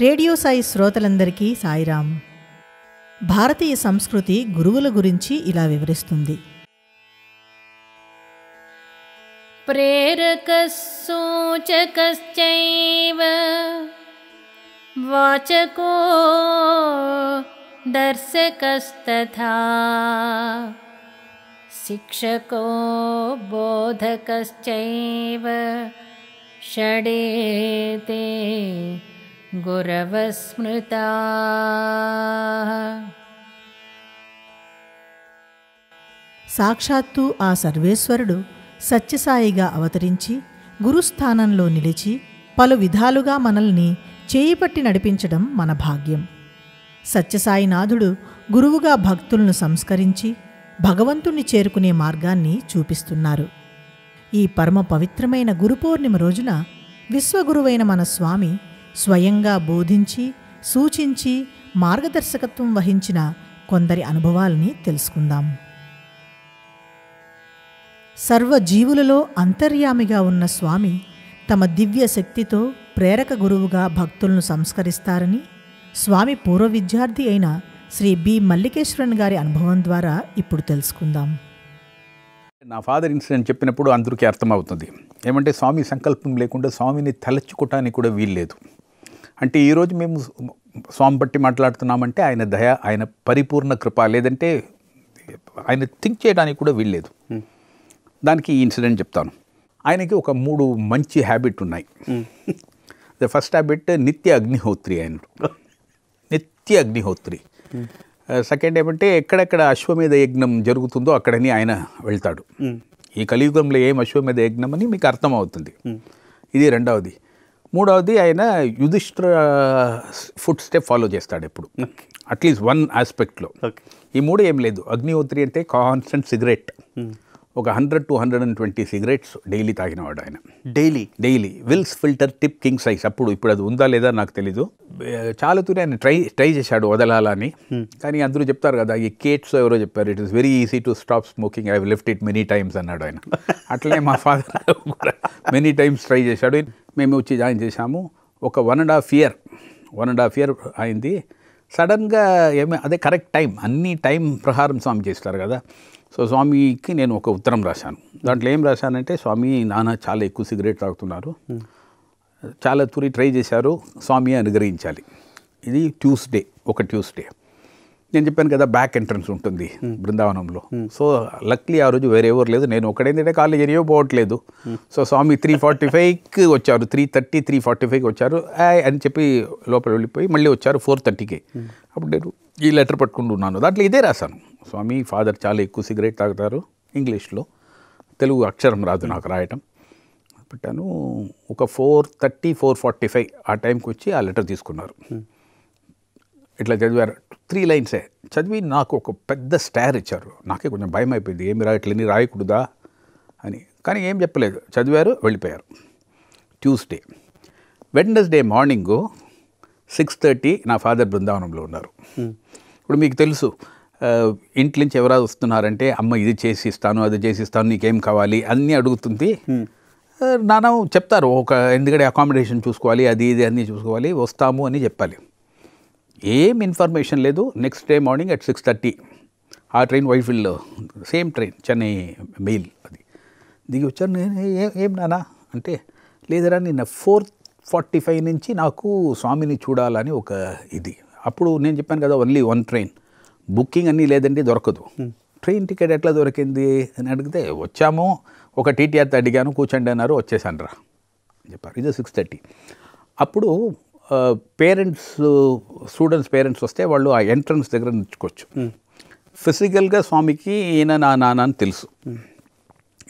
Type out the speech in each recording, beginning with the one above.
Radio Sai శ్రోతలందరికీ సాయిరాం భారతీయ సంస్కృతి గురువుల గురించి ఇలా వివరిస్తుంది ప్రేరక ప్రేరకూచకైవ వాచకో దర్శకస్తథా శిక్షకో బోధకశ్చైవ षडेते गुरवस्मृता సాక్షాత్తు ఆ సర్వేశ్వరుడు సత్యసాయిగా అవతరించి గురుస్థానంలో నిలిచి పలు విధాలుగా మనల్ని చేయిపట్టి నడిపించడం మన భాగ్యం సత్యసాయినాథుడు గురువుగా భక్తులను సంస్కరించి భగవంతుణ్ణి చేరుకునే మార్గాన్ని చూపిస్తున్నారు ఈ పరమ పవిత్రమైన గురు రోజున విశ్వగురువైన మన స్వామి స్వయంగా బోధించి సూచించి మార్గదర్శకత్వం వహించిన కొందరి అనుభవాల్ని తెలుసుకుందాం సర్వజీవులలో అంతర్యామిగా ఉన్న స్వామి తమ దివ్య శక్తితో ప్రేరక గురువుగా భక్తులను సంస్కరిస్తారని స్వామి పూర్వ విద్యార్థి అయిన శ్రీ బి మల్లికేశ్వరన్ గారి అనుభవం ద్వారా ఇప్పుడు తెలుసుకుందాం నా ఫాదర్ ఇన్సిడెంట్ చెప్పినప్పుడు అందరికీ అర్థమవుతుంది ఏమంటే స్వామి సంకల్పం లేకుండా స్వామిని తలచుకోవటానికి కూడా వీల్లేదు అంటే ఈరోజు మేము స్వామి బట్టి మాట్లాడుతున్నామంటే ఆయన దయ ఆయన పరిపూర్ణ కృప లేదంటే ఆయన థింక్ చేయడానికి కూడా వీల్లేదు దానికి ఈ ఇన్సిడెంట్ చెప్తాను ఆయనకి ఒక మూడు మంచి హ్యాబిట్ ఉన్నాయి ద ఫస్ట్ హ్యాబిట్ నిత్య అగ్నిహోత్రి ఆయన నిత్య అగ్నిహోత్రి సెకండ్ uh, ఏమంటే ఎక్కడెక్కడ అశ్వమేధ యజ్ఞం జరుగుతుందో అక్కడని ఆయన వెళ్తాడు ఈ కలియుగంలో ఏం అశ్వమేధ యజ్ఞం అని మీకు అర్థమవుతుంది ఇది రెండవది మూడవది ఆయన యుధిష్ఠ ఫుడ్ స్టెప్ ఫాలో చేస్తాడు ఎప్పుడు అట్లీస్ట్ వన్ ఆస్పెక్ట్లో ఈ మూడు ఏం లేదు అగ్నిహోత్రి అంటే కాన్స్టెంట్ సిగరెట్ hmm. ఒక hundred to hundred and twenty cigarettes daily తాగినవాడు ఆయన daily daily Wills filter tip king size అప్పుడు ఇప్పుడు అది ఉందా లేదా నాకు తెలీదు చాలాతోనే ఆయన ట్రై ట్రై చేశాడు వదలాలని hmm. కానీ అందరూ చెప్తారు కదా ఈ కేట్స్ ఎవరో చెప్పారు it is very easy to stop smoking I left it many times అన్నాడు ఆయన అట్లే మా ఫాదర్ కూడా మెనీ టైమ్స్ ట్రై చేశాడు మేము వచ్చి జాయిన్ చేశాము ఒక one and half year one and half year అయింది సడన్గా ఏమి అదే కరెక్ట్ టైం అన్ని టైం ప్రహారం స్వామి చేస్తారు కదా సో స్వామికి నేను ఒక ఉత్తరం రాశాను దాంట్లో ఏం రాశానంటే స్వామి నాన్న చాలా ఎక్కువ సిగరెట్ తాగుతున్నారు చాలా తూరి ట్రై చేశారు స్వామి అనుగ్రహించాలి ఇది ట్యూస్డే ఒక ట్యూస్డే నేను చెప్పాను కదా బ్యాక్ ఎంట్రన్స్ ఉంటుంది hmm. బృందావనంలో hmm. సో లక్లీ ఆ రోజు వేరే ఎవరు లేదు నేను తింటే కాలేజ్ ఏరియో పోవట్లేదు hmm. సో స్వామి త్రీ ఫార్టీ ఫైవ్కి వచ్చారు త్రీ థర్టీ త్రీ ఫార్టీ ఫైవ్కి వచ్చారు అని చెప్పి లోపల వెళ్ళిపోయి మళ్ళీ వచ్చారు ఫోర్ థర్టీకి అప్పుడు నేను ఈ లెటర్ పట్టుకుంటూ ఉన్నాను దాంట్లో ఇదే రాశాను స్వామి ఫాదర్ చాలా ఎక్కువ సిగరెట్ తాగుతారు ఇంగ్లీష్లో తెలుగు అక్షరం రాదు నాకు రాయటం పెట్టాను ఒక four thirty four forty five ఆ టైంకి వచ్చి ఆ లెటర్ తీసుకున్నారు ఇట్లా చదివారు త్రీ లైన్సే చదివి నాకు ఒక పెద్ద స్టార్ ఇచ్చారు నాకే కొంచెం భయం అయిపోయింది ఏమి రా ఇట్లని రాయకూడదా అని కానీ ఏం చెప్పలేదు చదివారు వెళ్ళిపోయారు Tuesday Wednesday morning six thirty నా ఫాదర్ బృందావనంలో ఉన్నారు hmm. ఇప్పుడు మీకు తెలుసు ఇంటి నుంచి ఎవరా వస్తున్నారంటే అమ్మ ఇది చేసి ఇస్తాను అది చేసి ఇస్తాను నీకేం కావాలి అన్నీ అడుగుతుంది hmm. నాన్న చెప్తారు ఒక ఎందుకంటే అకామిడేషన్ చూసుకోవాలి అది ఇది అన్నీ చూసుకోవాలి వస్తాము అని చెప్పాలి ఏం ఇన్ఫర్మేషన్ లేదు next day morning at six thirty ఆ ట్రైన్ వైఫిల్ సేమ్ ట్రైన్ చెన్నై మెయిల్ అది దిగి వచ్చాను నేను ఏం ఏం నానా అంటే లేదరా నిన్న ఫోర్ ఫార్టీ ఫైవ్ నుంచి నాకు స్వామిని చూడాలని ఒక ఇది అప్పుడు నేను చెప్పాను కదా ఓన్లీ వన్ ట్రైన్ బుకింగ్ అన్నీ లేదండి దొరకదు ట్రైన్ టికెట్ ఎట్లా దొరికింది అని అడిగితే వచ్చాము ఒక టీటీఆర్తో అడిగాను కూర్చోండి అన్నారు వచ్చేసాను రా చెప్పారు ఇది సిక్స్ థర్టీ అప్పుడు పేరెంట్స్ స్టూడెంట్స్ పేరెంట్స్ వస్తే వాళ్ళు ఆ ఎంట్రన్స్ దగ్గర నుంచుకోవచ్చు ఫిజికల్గా స్వామికి ఈయన నా నాన్న అని తెలుసు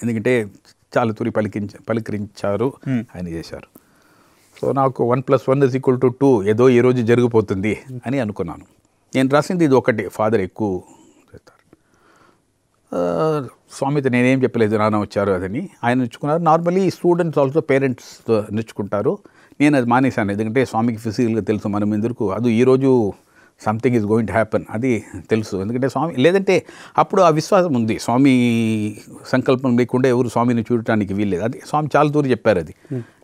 ఎందుకంటే చాలా తూరి పలికించ పలికరించారు ఆయన చేశారు సో నాకు one plus one is equal to two ఏదో ఈరోజు జరిగిపోతుంది అని అనుకున్నాను నేను రాసింది ఇది ఒకటి ఫాదర్ ఎక్కువ చేస్తారు స్వామితో నేనేం చెప్పలేదు నాన్న వచ్చారు అదని ఆయన నేర్చుకున్నారు నార్మలీ స్టూడెంట్స్ ఆల్సో పేరెంట్స్ నేర్చుకుంటారు నేను అది మానేశాను ఎందుకంటే స్వామికి ఫిజికల్గా తెలుసు మనం ఎందుకు అది ఈరోజు something is going to happen అది తెలుసు ఎందుకంటే స్వామి లేదంటే అప్పుడు ఆ విశ్వాసం ఉంది స్వామి సంకల్పం లేకుండా ఎవరు స్వామిని చూడటానికి వీల్లేదు అది స్వామి చాలా దూరం చెప్పారు అది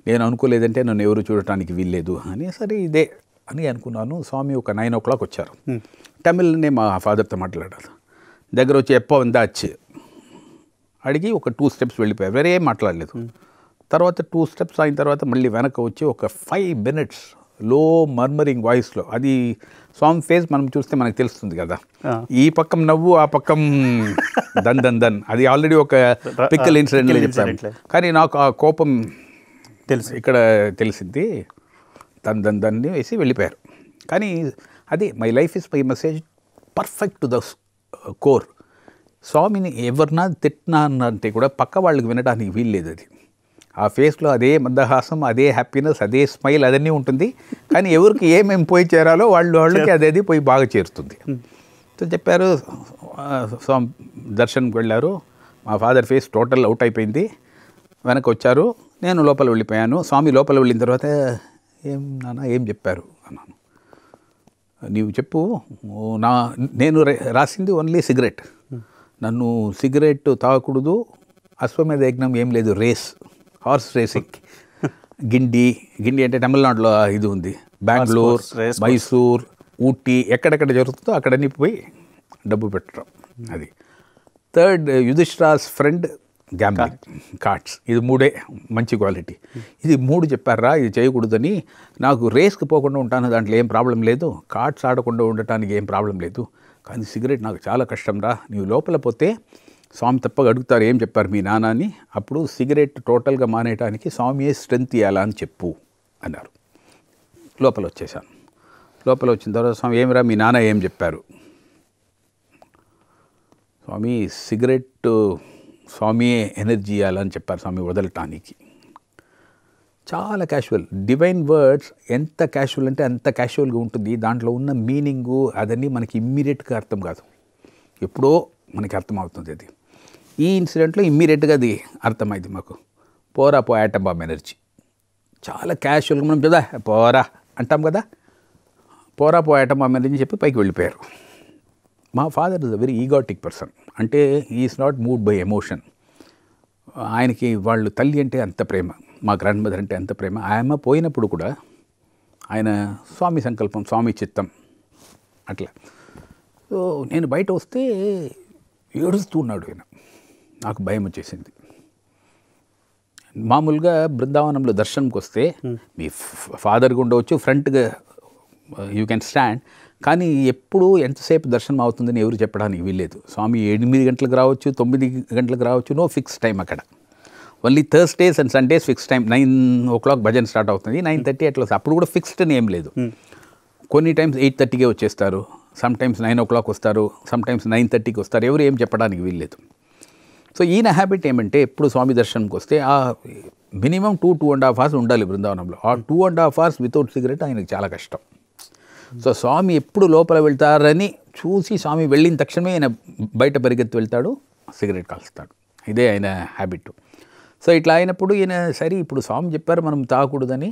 నేను అనుకోలేదంటే నన్ను ఎవరు చూడటానికి వీల్లేదు అని సరే ఇదే అని అనుకున్నాను స్వామి ఒక నైన్ ఓ క్లాక్ వచ్చారు తమిళ్నే మా ఫాదర్తో మాట్లాడారు దగ్గర వచ్చి ఎప్ప ఉందా అడిగి ఒక టూ స్టెప్స్ వెళ్ళిపోయారు వేరే ఏం మాట్లాడలేదు తర్వాత టూ స్టెప్స్ అయిన తర్వాత మళ్ళీ వెనక వచ్చి ఒక ఫైవ్ మినిట్స్ లో మర్మరింగ్ వాయిస్లో అది సాంగ్ ఫేజ్ మనం చూస్తే మనకు తెలుస్తుంది కదా ఈ పక్కం నవ్వు ఆ పక్కం దన్ దన్ దన్ అది ఆల్రెడీ ఒక పిక్కల్ ఇన్సిడెంట్లో చెప్పాను కానీ నాకు ఆ కోపం తెలుసు ఇక్కడ తెలిసింది దన్ దన్ దన్ని వేసి వెళ్ళిపోయారు కానీ అది my life is my message perfect to the core స్వామిని ఎవరినా తిట్టినా అంటే కూడా పక్క వాళ్ళకి వినడానికి వీల్లేదు అది ఆ ఫేస్లో అదే మందహాసం అదే హ్యాపీనెస్ అదే స్మైల్ అదన్నీ ఉంటుంది కానీ ఎవరికి ఏమేమి పోయి చేరాలో వాళ్ళు వాళ్ళకి అది పోయి బాగా చేరుతుంది సో చెప్పారు స్వామి దర్శన్కి వెళ్ళారు మా ఫాదర్ ఫేస్ టోటల్ అవుట్ అయిపోయింది వెనక్కి వచ్చారు నేను లోపల వెళ్ళిపోయాను స్వామి లోపల వెళ్ళిన తర్వాత ఏం నాన్న ఏం చెప్పారు అన్నాను నీవు చెప్పు నా నేను రాసింది ఓన్లీ సిగరెట్ నన్ను సిగరెట్ తాగకూడదు అశ్వమేధ యజ్ఞం ఏం లేదు race horse racing Guindy Guindy అంటే తమిళనాడులో ఇది ఉంది బెంగళూరు మైసూర్ ఊటీ ఎక్కడెక్కడ జరుగుతుందో అక్కడ పోయి డబ్బు పెట్టడం అది third Yudhishthira's friend gambling cards ఇది మూడే మంచి క్వాలిటీ ఇది మూడు చెప్పారా ఇది చేయకూడదని నాకు రేస్కి పోకుండా ఉంటాను దాంట్లో ఏం ప్రాబ్లం లేదు కార్డ్స్ ఆడకుండా ఉండటానికి ఏం ప్రాబ్లం లేదు కానీ సిగరెట్ నాకు చాలా కష్టం రా నీవు లోపల పోతే స్వామి తప్పగా అడుగుతారు ఏం చెప్పారు మీ నాన్న అని అప్పుడు సిగరెట్ టోటల్గా మానేయడానికి స్వామియే స్ట్రెంత్ ఇవ్వాలా అని చెప్పు అన్నారు లోపల వచ్చేసాను లోపల వచ్చిన తర్వాత స్వామి ఏమిరా మీ నాన్న ఏం చెప్పారు స్వామి సిగరెట్ స్వామియే ఎనర్జీ ఇవ్వాలని చెప్పారు స్వామి వదలటానికి చాలా క్యాషువల్ డివైన్ వర్డ్స్ ఎంత క్యాషువల్ అంటే అంత క్యాషువల్గా ఉంటుంది దాంట్లో ఉన్న మీనింగు అదన్నీ మనకి ఇమ్మీడియట్గా అర్థం కాదు ఎప్పుడో మనకి అర్థమవుతుంది అది ఈ ఇన్సిడెంట్లో ఇమ్మీడియట్గా అది అర్థమైంది మాకు పోరా పో యాటమ్ బాంబ్ ఎనర్జీ చాలా క్యాషువల్గా మనం కదా పోరా అంటాం కదా పోరా పో యాటమ్ బాంబ్ ఎనర్జీ చెప్పి పైకి వెళ్ళిపోయారు మా father is a very egotistic person అంటే is not moved by emotion ఆయనకి వాళ్ళు తల్లి అంటే అంత ప్రేమ మా గ్రాండ్ మదర్ అంటే అంత ప్రేమ ఆయమ్మ పోయినప్పుడు కూడా ఆయన స్వామి సంకల్పం స్వామి చిత్తం అట్లా సో నేను బయట వస్తే ఏడుస్తూ ఉన్నాడు ఆయన నాకు భయం వచ్చేసింది మామూలుగా బృందావనంలో దర్శనంకి వస్తే మీ ఫాదర్గా ఉండవచ్చు ఫ్రంట్గా యూ కెన్ స్టాండ్ కానీ ఎప్పుడు ఎంతసేపు దర్శనం అవుతుందని ఎవరు చెప్పడానికి వీల్లేదు స్వామి ఎనిమిది గంటలకు రావచ్చు తొమ్మిది గంటలకు రావచ్చు నో ఫిక్స్ టైం అక్కడ only Thursdays and Sundays fix time nine o'clock bhajan start అవుతుంది నైన్ థర్టీ అట్లా అప్పుడు కూడా ఫిక్స్డ్ అని ఏం లేదు కొన్ని టైమ్స్ ఎయిట్ థర్టీకే వచ్చేస్తారు some times nine o'clock వస్తారు సమ్ టైమ్స్ నైన్ థర్టీకి వస్తారు ఎవరు ఏం చెప్పడానికి వీల్లేదు సో ఈయన హ్యాబిట్ ఏమంటే ఎప్పుడు స్వామి దర్శనంకి వస్తే ఆ minimum two two and half hours ఉండాలి బృందావనంలో ఆ two and half hours without cigarette ఆయనకు చాలా కష్టం సో స్వామి ఎప్పుడు లోపల వెళ్తారని చూసి స్వామి వెళ్ళిన తక్షణమే ఆయన బయట పరిగెత్తి వెళ్తాడు సిగరెట్ కాలుస్తాడు ఇదే ఆయన హ్యాబిట్ సో ఇట్లా అయినప్పుడు ఈయన సరే ఇప్పుడు స్వామి చెప్పారు మనం తాగకూడదని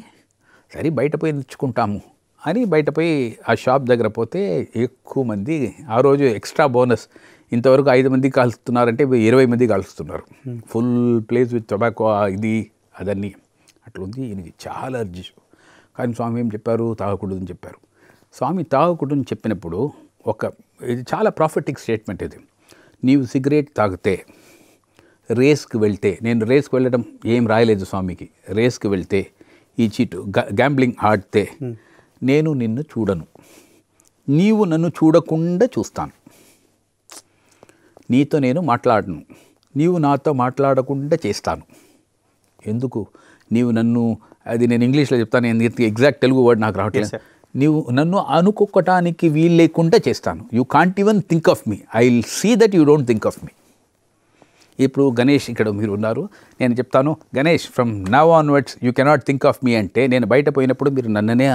సరే బయట పోయి తెచ్చుకుంటాము అని బయట పోయి ఆ షాప్ దగ్గర పోతే ఎక్కువ మంది ఆ రోజు ఎక్స్ట్రా బోనస్ ఇంతవరకు ఐదు మంది కలుస్తున్నారంటే ఇరవై మంది కలుస్తున్నారు ఫుల్ ప్లేస్ విత్ టొబాకో ఇది అదన్నీ అట్లుంది ఈయనకి చాలా అర్జీ కానీ స్వామి ఏం చెప్పారు తాగకూడదు అని చెప్పారు స్వామి తాగకూడదు అని చెప్పినప్పుడు ఒక ఇది చాలా ప్రాఫిటిక్ స్టేట్మెంట్ ఇది నీవు సిగరెట్ తాగితే రేస్కి వెళ్తే నేను రేస్కి వెళ్ళడం ఏం రాయలేదు స్వామికి రేస్కి వెళ్తే ఈ చీటు గ్యాంబ్లింగ్ ఆడితే hmm. నేను నిన్ను చూడను నీవు నన్ను చూడకుండా చూస్తాను నీతో నేను మాట్లాడను నీవు నాతో మాట్లాడకుండా చేస్తాను ఎందుకు నీవు నన్ను అది నేను ఇంగ్లీష్లో చెప్తాను ఎగ్జాక్ట్ తెలుగు వర్డ్ నాకు రావట్లేదు నీవు నన్ను అనుకోవటానికి వీలు లేకుండా చేస్తాను you can't even think of me I will see that you don't think of me ఇప్పుడు గణేష్ ఇక్కడ మీరు ఉన్నారు నేను చెప్తాను Ganesh from now onwards you cannot think of me అంటే నేను బయట పోయినప్పుడు మీరు నన్ననే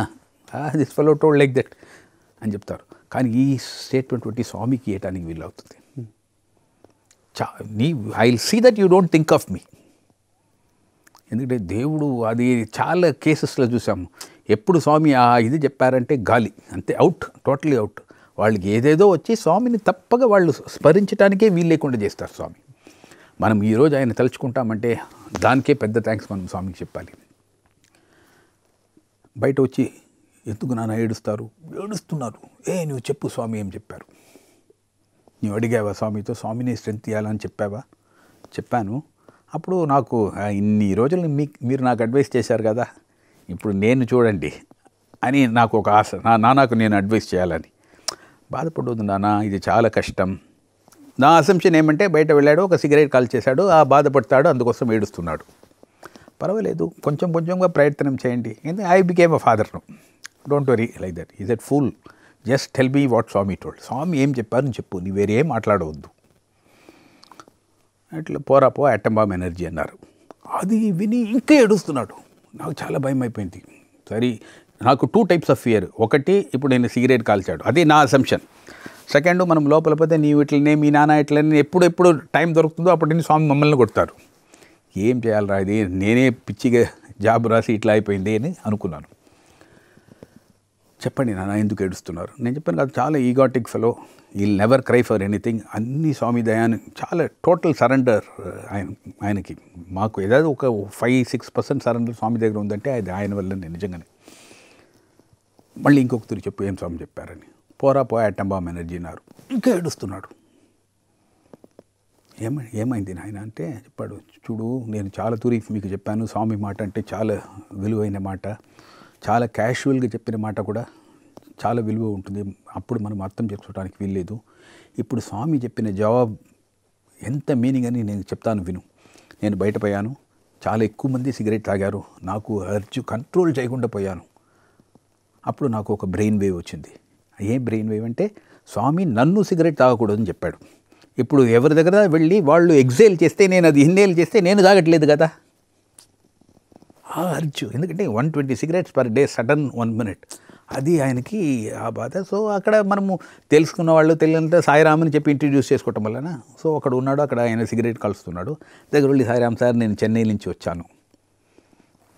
this fellow told like that అని చెప్తారు కానీ ఈ స్టేట్మెంట్ బట్టి స్వామికి వీలు అవుతుంది నీ I see that you don't think of me ఎందుకంటే దేవుడు అది చాలా కేసెస్లో చూసాము ఎప్పుడు స్వామి ఆ ఇది చెప్పారంటే గాలి అంతే అవుట్ టోటలీ అవుట్ వాళ్ళకి ఏదేదో వచ్చి స్వామిని తప్పగా వాళ్ళు స్మరించడానికే వీలు లేకుండా చేస్తారు స్వామి మనం ఈరోజు ఆయన తలుచుకుంటామంటే దానికే పెద్ద థ్యాంక్స్ మనం స్వామికి చెప్పాలి బయట వచ్చి ఎందుకు నాన్న ఏడుస్తారు ఏడుస్తున్నారు ఏ నువ్వు చెప్పు స్వామి ఏం చెప్పారు నువ్వు అడిగావా స్వామితో స్వామిని స్ట్రెంత్ ఇవ్వాలని చెప్పావా చెప్పాను అప్పుడు నాకు ఇన్ని రోజులు మీ మీరు నాకు అడ్వైస్ చేశారు కదా ఇప్పుడు నేను చూడండి అని నాకు ఒక ఆశ నా నాన్నకు నేను అడ్వైస్ చేయాలని బాధపడుతుంది నాన్న ఇది చాలా కష్టం నా అసంప్షన్ ఏమంటే బయట వెళ్ళాడు ఒక సిగరెట్ కాల్ చేశాడు ఆ బాధపడతాడు అందుకోసం ఏడుస్తున్నాడు పర్వాలేదు కొంచెం కొంచెంగా ప్రయత్నం చేయండి ఎందుకంటే ఐ బికేమ్ అ ఫాదర్ను don't worry like that is at full just tell me what Swami told Swami ఏం చెప్పారని చెప్పు నీ వేరేం మాట్లాడవద్దు అట్లా పోరా పో అటంబామ్ ఎనర్జీ అన్నారు అది విని ఇంకా ఏడుస్తున్నాడు నాకు చాలా భయం అయిపోయింది సరే నాకు టూ టైప్స్ ఆఫ్ ఫియర్ ఒకటి ఇప్పుడు నేను సిగరెట్ కాల్చాడు అది నా అసంప్షన్ సెకండ్ మనం లోపల పోతే నీవు ఇట్లనే మీ నాన్న ఇట్లనే ఎప్పుడెప్పుడు టైం దొరుకుతుందో అప్పుడు స్వామి మమ్మల్ని కొడతారు ఏం చేయాలరా ఇది నేనే పిచ్చిగా జాబ్ రాసి ఇట్లా అయిపోయింది అని అనుకున్నాను చెప్పండి నాన్న ఎందుకు ఏడుస్తున్నారు నేను చెప్పాను కాదు చాలా egotistic fellow he never cry for anything అన్ని స్వామి దయాన్ని చాలా టోటల్ సరెండర్ uh, ఆయన ఆయనకి మాకు ఏదో ఒక five six percent surrender Swami దగ్గర ఉందంటే అది ఆయన వల్ల నేను నిజంగానే మళ్ళీ ఇంకొక చెప్పు ఏం స్వామి చెప్పారని పోరా పోయా అట్టంబా ఎనర్జీ అన్నారు ఇంకా ఏడుస్తున్నాడు ఏమై ఏమైంది నాయన అంటే చెప్పాడు చూడు నేను చాలా తూరి మీకు చెప్పాను స్వామి మాట అంటే చాలా విలువైన మాట చాలా క్యాషువల్గా చెప్పిన మాట కూడా చాలా విలువ ఉంటుంది అప్పుడు మనం అర్థం చేసుకోవడానికి వీల్లేదు ఇప్పుడు స్వామి చెప్పిన జవాబు ఎంత మీనింగ్ అని నేను చెప్తాను విను నేను బయటపోయాను చాలా ఎక్కువ మంది సిగరెట్ తాగారు నాకు అర్జు కంట్రోల్ చేయకుండా పోయాను అప్పుడు నాకు ఒక బ్రెయిన్ వేవ్ వచ్చింది ఏ బ్రెయిన్ వేవ్ అంటే స్వామి నన్ను సిగరెట్ తాగకూడదని చెప్పాడు ఇప్పుడు ఎవరి దగ్గర వెళ్ళి వాళ్ళు ఎగ్జైల్ చేస్తే నేను అది ఇన్నేల్ చేస్తే నేను తాగట్లేదు కదా ఆ అర్జు ఎందుకంటే one twenty cigarettes per day sudden one minute అది ఆయనకి ఆ బాధ సో అక్కడ మనము తెలుసుకున్న వాళ్ళు తెలియంతా సాయిరామ్ అని చెప్పి ఇంట్రడ్యూస్ చేసుకోవటం వలన సో అక్కడ ఉన్నాడు అక్కడ ఆయన సిగరెట్ కలుస్తున్నాడు దగ్గర వెళ్ళి సాయిరామ్ సార్ నేను చెన్నై నుంచి వచ్చాను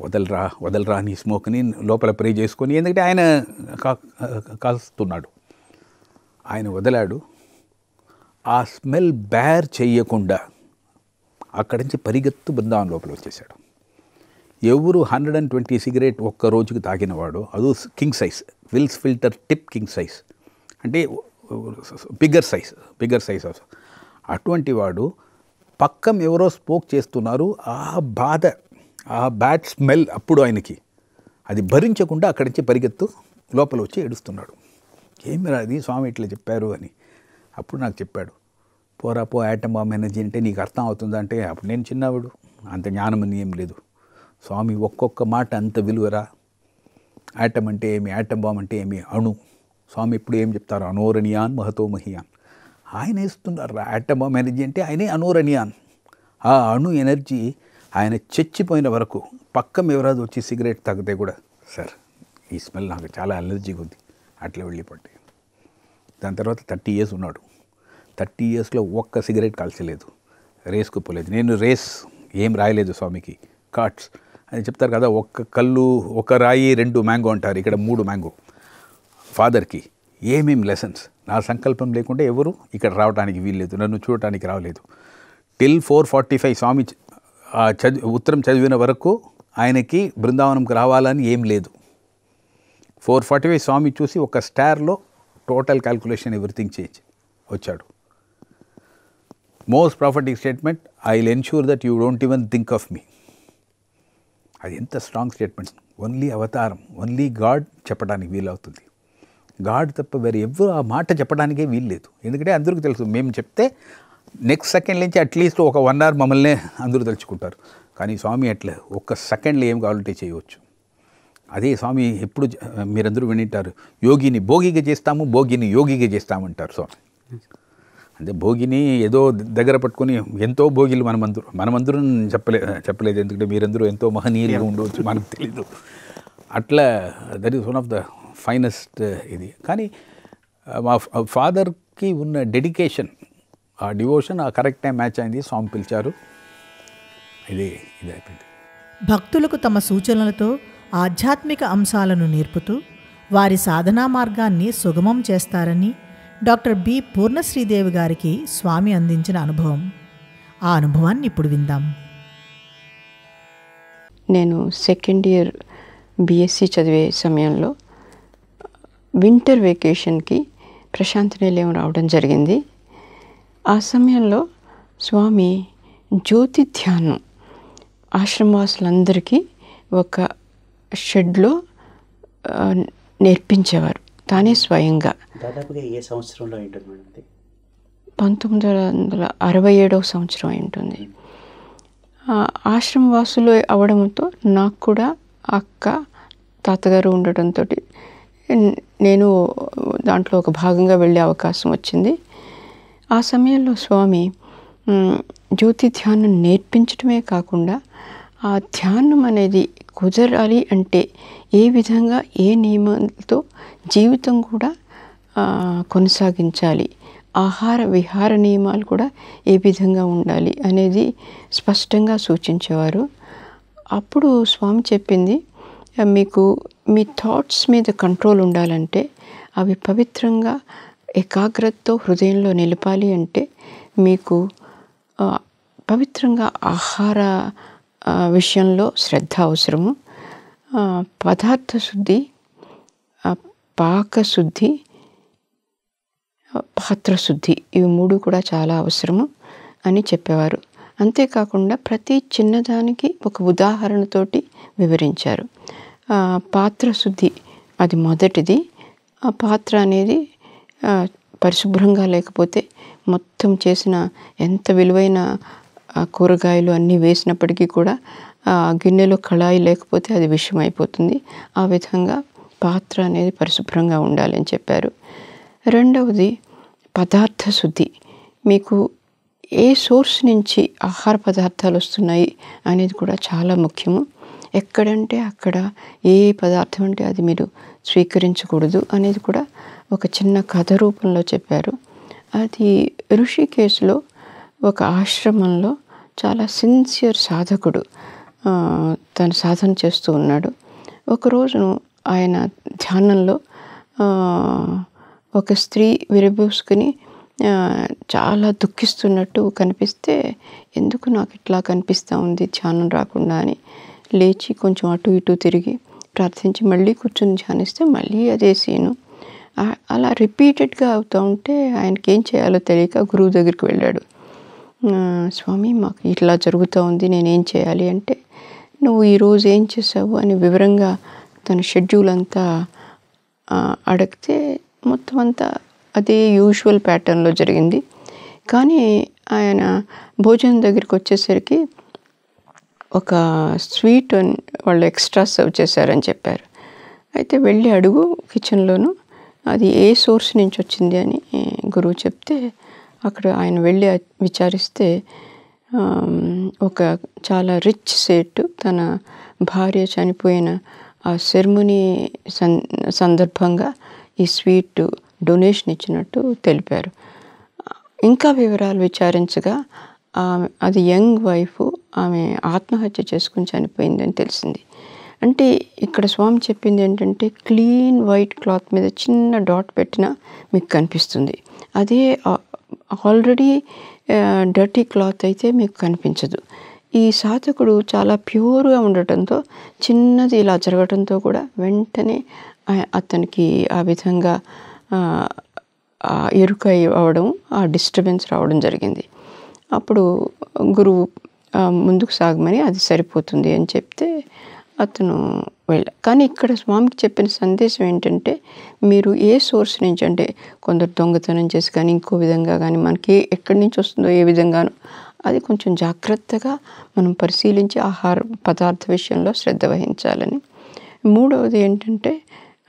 వదలరా వదలరా నీ స్మోక్ని లోపల ప్రే చేసుకొని ఎందుకంటే ఆయన కాస్తున్నాడు ఆయన వదిలాడు ఆ స్మెల్ బ్యార్ చేయకుండా అక్కడి నుంచి పరిగెత్తు బృందావన లోపల వచ్చేసాడు ఎవరు హండ్రెడ్ అండ్ ట్వంటీ సిగరెట్ ఒక్క రోజుకి తాగినవాడు అది king size Wills filter tip king size అంటే బిగ్గర్ సైజ్ బిగ్గర్ సైజ్ అటువంటి వాడు పక్కం ఎవరో స్పోక్ చేస్తున్నారు ఆ బాధ ఆ బ్యాడ్ స్మెల్ అప్పుడు ఆయనకి అది భరించకుండా అక్కడి నుంచి పరిగెత్తు లోపల వచ్చి ఏడుస్తున్నాడు ఏమి రాదు స్వామి ఇట్లా చెప్పారు అని అప్పుడు నాకు చెప్పాడు పోరాపో యాటమ్ బాంబ్ ఎనర్జీ అంటే నీకు అర్థం అవుతుందంటే అప్పుడు నేను చిన్నవాడు అంత జ్ఞానం అని ఏం లేదు స్వామి ఒక్కొక్క మాట అంత విలువరా యాటమ్ అంటే ఏమి ఆటం బామ్ అంటే ఏమి అణు స్వామి ఇప్పుడు ఏం చెప్తారు అనోరణియాన్ మహతో మహియాన్ ఆయన ఇస్తున్నారు యాటమ్ బామ్ ఎనర్జీ అంటే ఆయనే అనోరణియాన్ ఆ అణు ఎనర్జీ ఆయన చచ్చిపోయిన వరకు పక్క ఎవరాదు వచ్చి సిగరెట్ తగ్గితే కూడా సార్ ఈ స్మెల్ నాకు చాలా అలర్జీగా ఉంది అట్లా వెళ్ళిపోండి దాని తర్వాత థర్టీ ఇయర్స్ ఉన్నాడు థర్టీ ఇయర్స్లో ఒక్క సిగరెట్ కాల్చలేదు రేస్కు పోలేదు నేను రేస్ ఏం రాయలేదు స్వామికి కార్డ్స్ అని చెప్తారు కదా ఒక్క కళ్ళు ఒక రాయి రెండు మ్యాంగో అంటారు ఇక్కడ మూడు మ్యాంగో ఫాదర్కి ఏమేం లెసన్స్ నా సంకల్పం లేకుండా ఎవరు ఇక్కడ రావడానికి వీల్లేదు నన్ను చూడటానికి రావలేదు till four forty five Swami చదివి ఉత్తరం చదివిన వరకు ఆయనకి బృందావనంకి రావాలని ఏం లేదు ఫోర్ ఫార్టీ ఫైవ్ స్వామి చూసి ఒక స్టార్లో టోటల్ క్యాల్కులేషన్ ఎవ్రీథింగ్ చేంజ్ వచ్చాడు most profiting statement I will ensure that you don't even think of me అది ఎంత స్ట్రాంగ్ స్టేట్మెంట్స్ ఓన్లీ అవతారం ఓన్లీ గాడ్ చెప్పడానికి వీలవుతుంది గాడ్ తప్ప వేరే ఎవరు ఆ మాట చెప్పడానికే వీల్లేదు ఎందుకంటే అందరికీ తెలుసు మేము చెప్తే నెక్స్ట్ సెకండ్ నుంచి అట్లీస్ట్ ఒక వన్ అవర్ మమ్మల్ని అందరూ తలుచుకుంటారు కానీ స్వామి అట్లే ఒక్క సెకండ్లో ఏం కావాలంటే చేయవచ్చు అదే స్వామి ఎప్పుడు మీరందరూ వినింటారు యోగిని భోగిగా చేస్తాము భోగిని యోగిగా చేస్తామంటారు స్వామి అంటే భోగిని ఏదో దగ్గర పట్టుకుని ఎంతో భోగిలు మనమందరూ మనమందరూ చెప్పలే చెప్పలేదు ఎందుకంటే మీరందరూ ఎంతో మహనీయులుగా ఉండవచ్చు మనకు తెలీదు అట్లా that is one of the finest ఇది కానీ uh, మా ఫాదర్కి ఉన్న డెడికేషన్ ఆ డివోషన్ ఆ కరెక్ట్ టైం మ్యాచ్ అయింది సాంగ్ పిలిచారు ఇది ఇది అయిపోయింది భక్తులకు తమ సూచనలతో ఆధ్యాత్మిక అంశాలను నేర్పుతూ వారి సాధనా మార్గాన్ని సుగమం చేస్తారని డాక్టర్ బి పూర్ణశ్రీదేవి గారికి స్వామి అందించిన అనుభవం ఆ అనుభవాన్ని ఇప్పుడు విందాం నేను సెకండ్ ఇయర్ బీఎస్సీ చదివే సమయంలో వింటర్ వెకేషన్కి ప్రశాంతి నిలయం రావడం జరిగింది ఆ సమయంలో స్వామి జ్యోతి ధ్యానం ఆశ్రమవాసులందరికీ ఒక షెడ్లో నేర్పించేవారు తానే స్వయంగా దాదాపుగా ఏ సంవత్సరంలో పంతొమ్మిది వందల అరవై ఏడవ సంవత్సరం అయి ఉంటుంది ఆశ్రమవాసులు అవడంతో నాకు కూడా అక్క తాతగారు ఉండటంతో నేను దాంట్లో ఒక భాగంగా వెళ్ళే అవకాశం వచ్చింది ఆ సమయంలో స్వామి జ్యోతి ధ్యానం నేర్పించడమే కాకుండా ఆ ధ్యానం అనేది కుదరాలి అంటే ఏ విధంగా ఏ నియమంతో జీవితం కూడా కొనసాగించాలి ఆహార విహార నియమాలు కూడా ఏ విధంగా ఉండాలి అనేది స్పష్టంగా సూచించేవారు అప్పుడు స్వామి చెప్పింది మీకు మీ థాట్స్ మీద కంట్రోల్ ఉండాలంటే అవి పవిత్రంగా ఏకాగ్రతతో హృదయంలో నిలపాలి అంటే మీకు పవిత్రంగా ఆహార విషయంలో శ్రద్ధ అవసరము పదార్థ శుద్ధి పాకశుద్ధి పాత్రశుద్ధి ఇవి మూడు కూడా చాలా అవసరము అని చెప్పేవారు అంతేకాకుండా ప్రతి చిన్నదానికి ఒక ఉదాహరణతోటి వివరించారు పాత్రశుద్ధి అది మొదటిది ఆ పాత్ర అనేది పరిశుభ్రంగా లేకపోతే మొత్తం చేసిన ఎంత విలువైన కూరగాయలు అన్నీ వేసినప్పటికీ కూడా గిన్నెలో కళాయి లేకపోతే అది విషయం అయిపోతుంది ఆ విధంగా పాత్ర అనేది పరిశుభ్రంగా ఉండాలని చెప్పారు రెండవది పదార్థ శుద్ధి మీకు ఏ సోర్స్ నుంచి ఆహార పదార్థాలు వస్తున్నాయి అనేది కూడా చాలా ముఖ్యము ఎక్కడంటే అక్కడ ఏ పదార్థం అంటే అది మీరు స్వీకరించకూడదు అనేది కూడా ఒక చిన్న కథ రూపంలో చెప్పారు అది ఋషికేశ్లో ఒక ఆశ్రమంలో చాలా సిన్సియర్ సాధకుడు తను సాధన చేస్తూ ఉన్నాడు ఒకరోజును ఆయన ధ్యానంలో ఒక స్త్రీ విరబూసుకుని చాలా దుఃఖిస్తున్నట్టు కనిపిస్తే ఎందుకు నాకు ఇట్లా కనిపిస్తూ ఉంది ధ్యానం రాకుండా అని లేచి కొంచెం అటు ఇటు తిరిగి ప్రార్థించి మళ్ళీ కూర్చొని ధ్యానిస్తే మళ్ళీ అదే సీను అలా రిపీటెడ్గా అవుతూ ఉంటే ఆయనకి ఏం చేయాలో తెలియక గురువు దగ్గరికి వెళ్ళాడు స్వామి మాకు ఇట్లా జరుగుతూ ఉంది నేనేం చేయాలి అంటే నువ్వు ఈరోజు ఏం చేసావు అని వివరంగా తన షెడ్యూల్ అంతా అడిగితే మొత్తం అంతా అదే యూజువల్ ప్యాటర్న్లో జరిగింది కానీ ఆయన భోజనం దగ్గరికి వచ్చేసరికి ఒక స్వీట్ వాళ్ళు ఎక్స్ట్రా సర్వ్ చేశారని చెప్పారు అయితే వెళ్ళి అడుగు కిచెన్లోను అది ఏ సోర్స్ నుంచి వచ్చింది అని గురువు చెప్తే అక్కడ ఆయన వెళ్ళి విచారిస్తే ఒక చాలా రిచ్ సేట్ తన భార్య చనిపోయిన ఆ సెరమనీ సం సందర్భంగా ఈ స్వీట్ డొనేషన్ ఇచ్చినట్టు తెలిపారు ఇంకా వివరాలు విచారించగా ఆమె అది యంగ్ వైఫ్ ఆమె ఆత్మహత్య చేసుకుని చనిపోయిందని తెలిసింది అంటే ఇక్కడ స్వామి చెప్పింది ఏంటంటే క్లీన్ వైట్ క్లాత్ మీద చిన్న డాట్ పెట్టినా మీకు కనిపిస్తుంది అదే ఆల్రెడీ డర్టీ క్లాత్ అయితే మీకు కనిపించదు ఈ సాధకుడు చాలా ప్యూర్గా ఉండటంతో చిన్నది ఇలా జరగటంతో కూడా వెంటనే అతనికి ఆ విధంగా ఎరుక అవ్వడం ఆ డిస్టర్బెన్స్ రావడం జరిగింది అప్పుడు గురువు ముందుకు సాగమని అది సరిపోతుంది అని చెప్తే అతను వెళ్ళ కానీ ఇక్కడ స్వామికి చెప్పిన సందేశం ఏంటంటే మీరు ఏ సోర్స్ నుంచి అంటే కొందరు దొంగతనం చేసి కానీ ఇంకో విధంగా కానీ మనకి ఎక్కడి నుంచి వస్తుందో ఏ విధంగానో అది కొంచెం జాగ్రత్తగా మనం పరిశీలించి ఆహార పదార్థ విషయంలో శ్రద్ధ వహించాలని మూడవది ఏంటంటే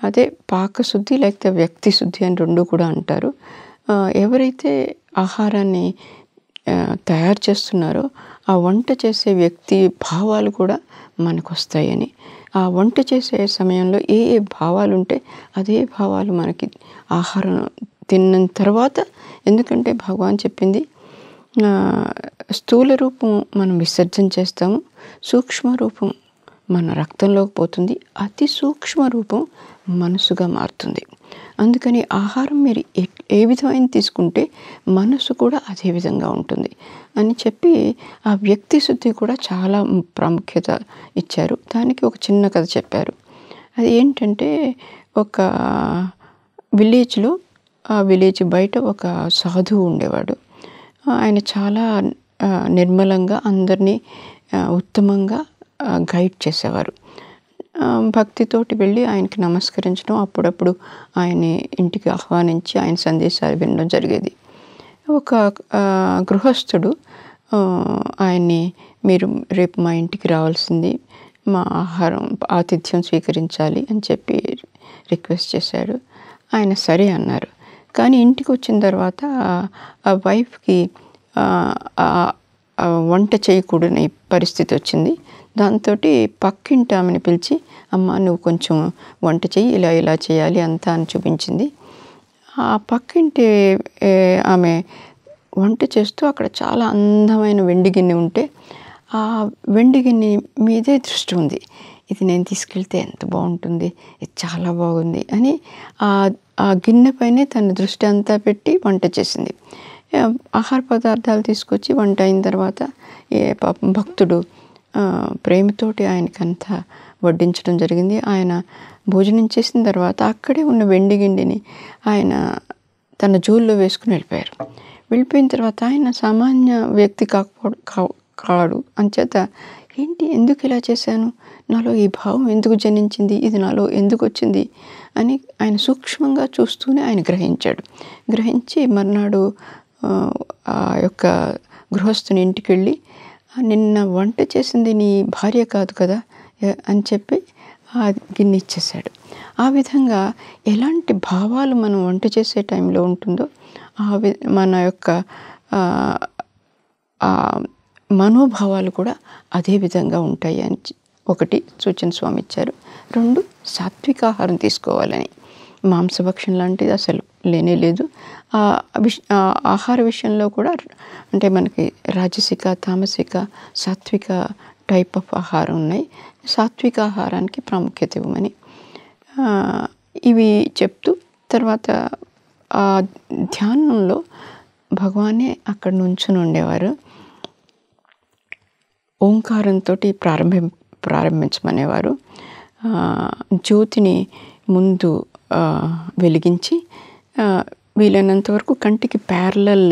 అదే పాకశుద్ధి లేకపోతే వ్యక్తి శుద్ధి అని రెండు కూడా అంటారు ఎవరైతే ఆహారాన్ని తయారు చేస్తున్నారో ఆ వంట చేసే వ్యక్తి భావాలు కూడా మనకు వస్తాయని ఆ వంట చేసే సమయంలో ఏ ఏ భావాలు ఉంటే అదే భావాలు మనకి ఆహారం తిన్న తర్వాత ఎందుకంటే భగవాన్ చెప్పింది స్థూల రూపం మనం విసర్జన చేస్తాము సూక్ష్మ రూపం మన రక్తంలోకి పోతుంది అతి సూక్ష్మ రూపం మనసుగా మారుతుంది అందుకని ఆహారం మీరు ఏ విధమైన తీసుకుంటే మనసు కూడా అదే విధంగా ఉంటుంది అని చెప్పి ఆ వ్యక్తి శుద్ధి కూడా చాలా ప్రాముఖ్యత ఇచ్చారు దానికి ఒక చిన్న కథ చెప్పారు అది ఏంటంటే ఒక విలేజ్లో ఆ విలేజ్ బయట ఒక సాధువు ఉండేవాడు ఆయన చాలా నిర్మలంగా అందరినీ ఉత్తమంగా గైడ్ చేసేవారు భక్తితోటి వెళ్ళి ఆయనకి నమస్కరించడం అప్పుడప్పుడు ఆయన ఇంటికి ఆహ్వానించి ఆయన సందేశాలు వినడం జరిగేది ఒక గృహస్థుడు ఆయన్ని మీరు రేపు మా ఇంటికి రావాల్సింది మా ఆహారం ఆతిథ్యం స్వీకరించాలి అని చెప్పి రిక్వెస్ట్ చేశాడు ఆయన సరే అన్నారు కానీ ఇంటికి వచ్చిన తర్వాత ఆ వైఫ్కి వంట చేయకూడని పరిస్థితి వచ్చింది దాంతో పక్కింటి ఆమెను పిలిచి అమ్మ నువ్వు కొంచెం వంట చేయి ఇలా ఇలా చేయాలి అంతా అని చూపించింది ఆ పక్కింటి ఆమె వంట చేస్తూ అక్కడ చాలా అందమైన వెండి గిన్నె ఉంటే ఆ వెండి గిన్నె మీదే దృష్టి ఉంది ఇది నేను తీసుకెళ్తే ఎంత బాగుంటుంది ఇది చాలా బాగుంది అని ఆ గిన్నె పైనే తన దృష్టి అంతా పెట్టి వంట చేసింది ఆహార పదార్థాలు తీసుకొచ్చి వంట అయిన తర్వాత ఏ భక్తుడు ప్రేమతోటి ఆయనకంతా వడ్డించడం జరిగింది ఆయన భోజనం చేసిన తర్వాత అక్కడే ఉన్న వెండి గిండిని ఆయన తన జోల్లో వేసుకుని వెళ్ళిపోయారు వెళ్ళిపోయిన తర్వాత ఆయన సామాన్య వ్యక్తి కాకపో కాడు అంచేత ఏంటి ఎందుకు ఇలా చేశాను నాలో ఈ భావం ఎందుకు జనించింది ఇది నాలో ఎందుకు వచ్చింది అని ఆయన సూక్ష్మంగా చూస్తూనే ఆయన గ్రహించాడు గ్రహించి మర్నాడు ఆ యొక్క గృహస్థుని ఇంటికి వెళ్ళి నిన్న వంట చేసింది నీ భార్య కాదు కదా అని చెప్పి ఆ గిన్నె ఇచ్చేశాడు ఆ విధంగా ఎలాంటి భావాలు మనం వంట చేసే టైంలో ఉంటుందో ఆ వి మన యొక్క మనోభావాలు కూడా అదే విధంగా ఉంటాయి అని ఒకటి సూచన స్వామి ఇచ్చారు రెండు సాత్విక ఆహారం తీసుకోవాలని మాంసభక్షణ లాంటిది అసలు లేనే లేదు ఆహార విషయంలో కూడా అంటే మనకి రాజసిక తామసిక సాత్విక టైప్ ఆఫ్ ఆహారం ఉన్నాయి సాత్విక ఆహారానికి ప్రాముఖ్యత ఇవ్వమని ఇవి చెప్తూ తర్వాత ఆ ధ్యానంలో భగవానే అక్కడ నుంచుని ఉండేవారు ఓంకారంతో ప్రారంభి ప్రారంభించమనేవారు జ్యోతిని ముందు వెలిగించి వీలైనంత వరకు కంటికి ప్యారలల్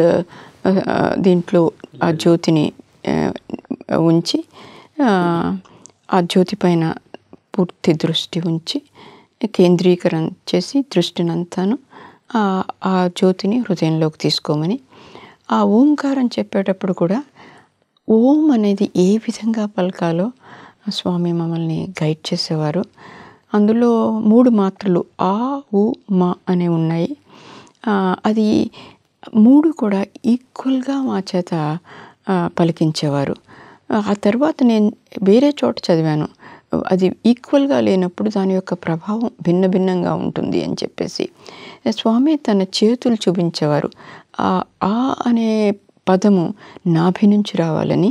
దీంట్లో ఆ జ్యోతిని ఉంచి ఆ జ్యోతి పైన పూర్తి దృష్టి ఉంచి కేంద్రీకరణ చేసి దృష్టినంతాను ఆ జ్యోతిని హృదయంలోకి తీసుకోమని ఆ ఓంకారం చెప్పేటప్పుడు కూడా ఓం అనేది ఏ విధంగా పలకాలో స్వామి మమ్మల్ని గైడ్ చేసేవారు అందులో మూడు మాత్రలు ఆ ఉ మా అనే ఉన్నాయి అది మూడు కూడా ఈక్వల్గా మా చేత పలికించేవారు ఆ తర్వాత నేను వేరే చోట చదివాను అది ఈక్వల్గా లేనప్పుడు దాని యొక్క ప్రభావం భిన్న భిన్నంగా ఉంటుంది అని చెప్పేసి స్వామి తన చేతులు చూపించేవారు ఆ అనే పదము నాభి నుంచి రావాలని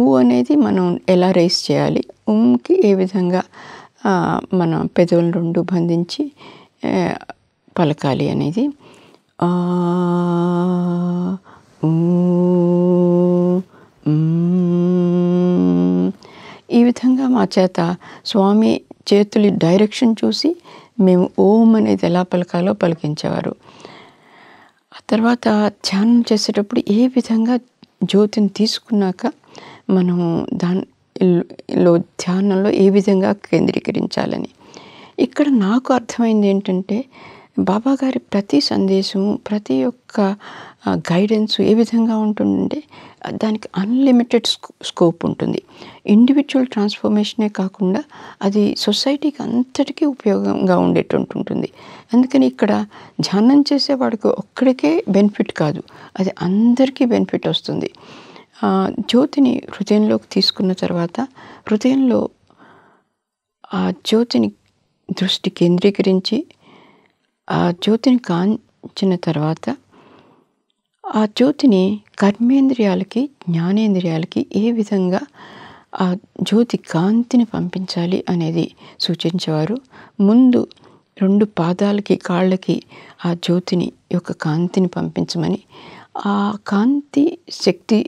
ఊ అనేది మనం ఎలా రేస్ చేయాలి ఊంకి ఏ విధంగా మన పెదవులు రెండు బంధించి పలకాలి అనేది ఈ విధంగా మా చేత స్వామి చేతులు డైరెక్షన్ చూసి మేము ఓం అనేది ఎలా పలకాలో పలికించేవారు ఆ తర్వాత ధ్యానం చేసేటప్పుడు ఏ విధంగా జ్యోతిని తీసుకున్నాక మనం దానిలో ధ్యానంలో ఏ విధంగా కేంద్రీకరించాలని ఇక్కడ నాకు అర్థమైంది ఏంటంటే బాబాగారి ప్రతి సందేశము ప్రతి ఒక్క గైడెన్స్ ఏ విధంగా ఉంటుందంటే దానికి అన్లిమిటెడ్ స్కోప్ ఉంటుంది ఇండివిజువల్ ట్రాన్స్ఫర్మేషనే కాకుండా అది సొసైటీకి అంతటికీ ఉపయోగంగా ఉండేటట్టు ఉంటుంది అందుకని ఇక్కడ ధ్యానం చేసేవాడికి ఒక్కడికే బెనిఫిట్ కాదు అది అందరికీ బెనిఫిట్ వస్తుంది జ్యోతిని హృదయంలోకి తీసుకున్న తర్వాత హృదయంలో ఆ జ్యోతిని దృష్టి కేంద్రీకరించి ఆ జ్యోతిని కాంచిన తర్వాత ఆ జ్యోతిని కర్మేంద్రియాలకి జ్ఞానేంద్రియాలకి ఏ విధంగా ఆ జ్యోతి కాంతిని పంపించాలి అనేది సూచించేవారు ముందు రెండు పాదాలకి కాళ్ళకి ఆ జ్యోతిని యొక్క కాంతిని పంపించమని ఆ కాంతి శక్తి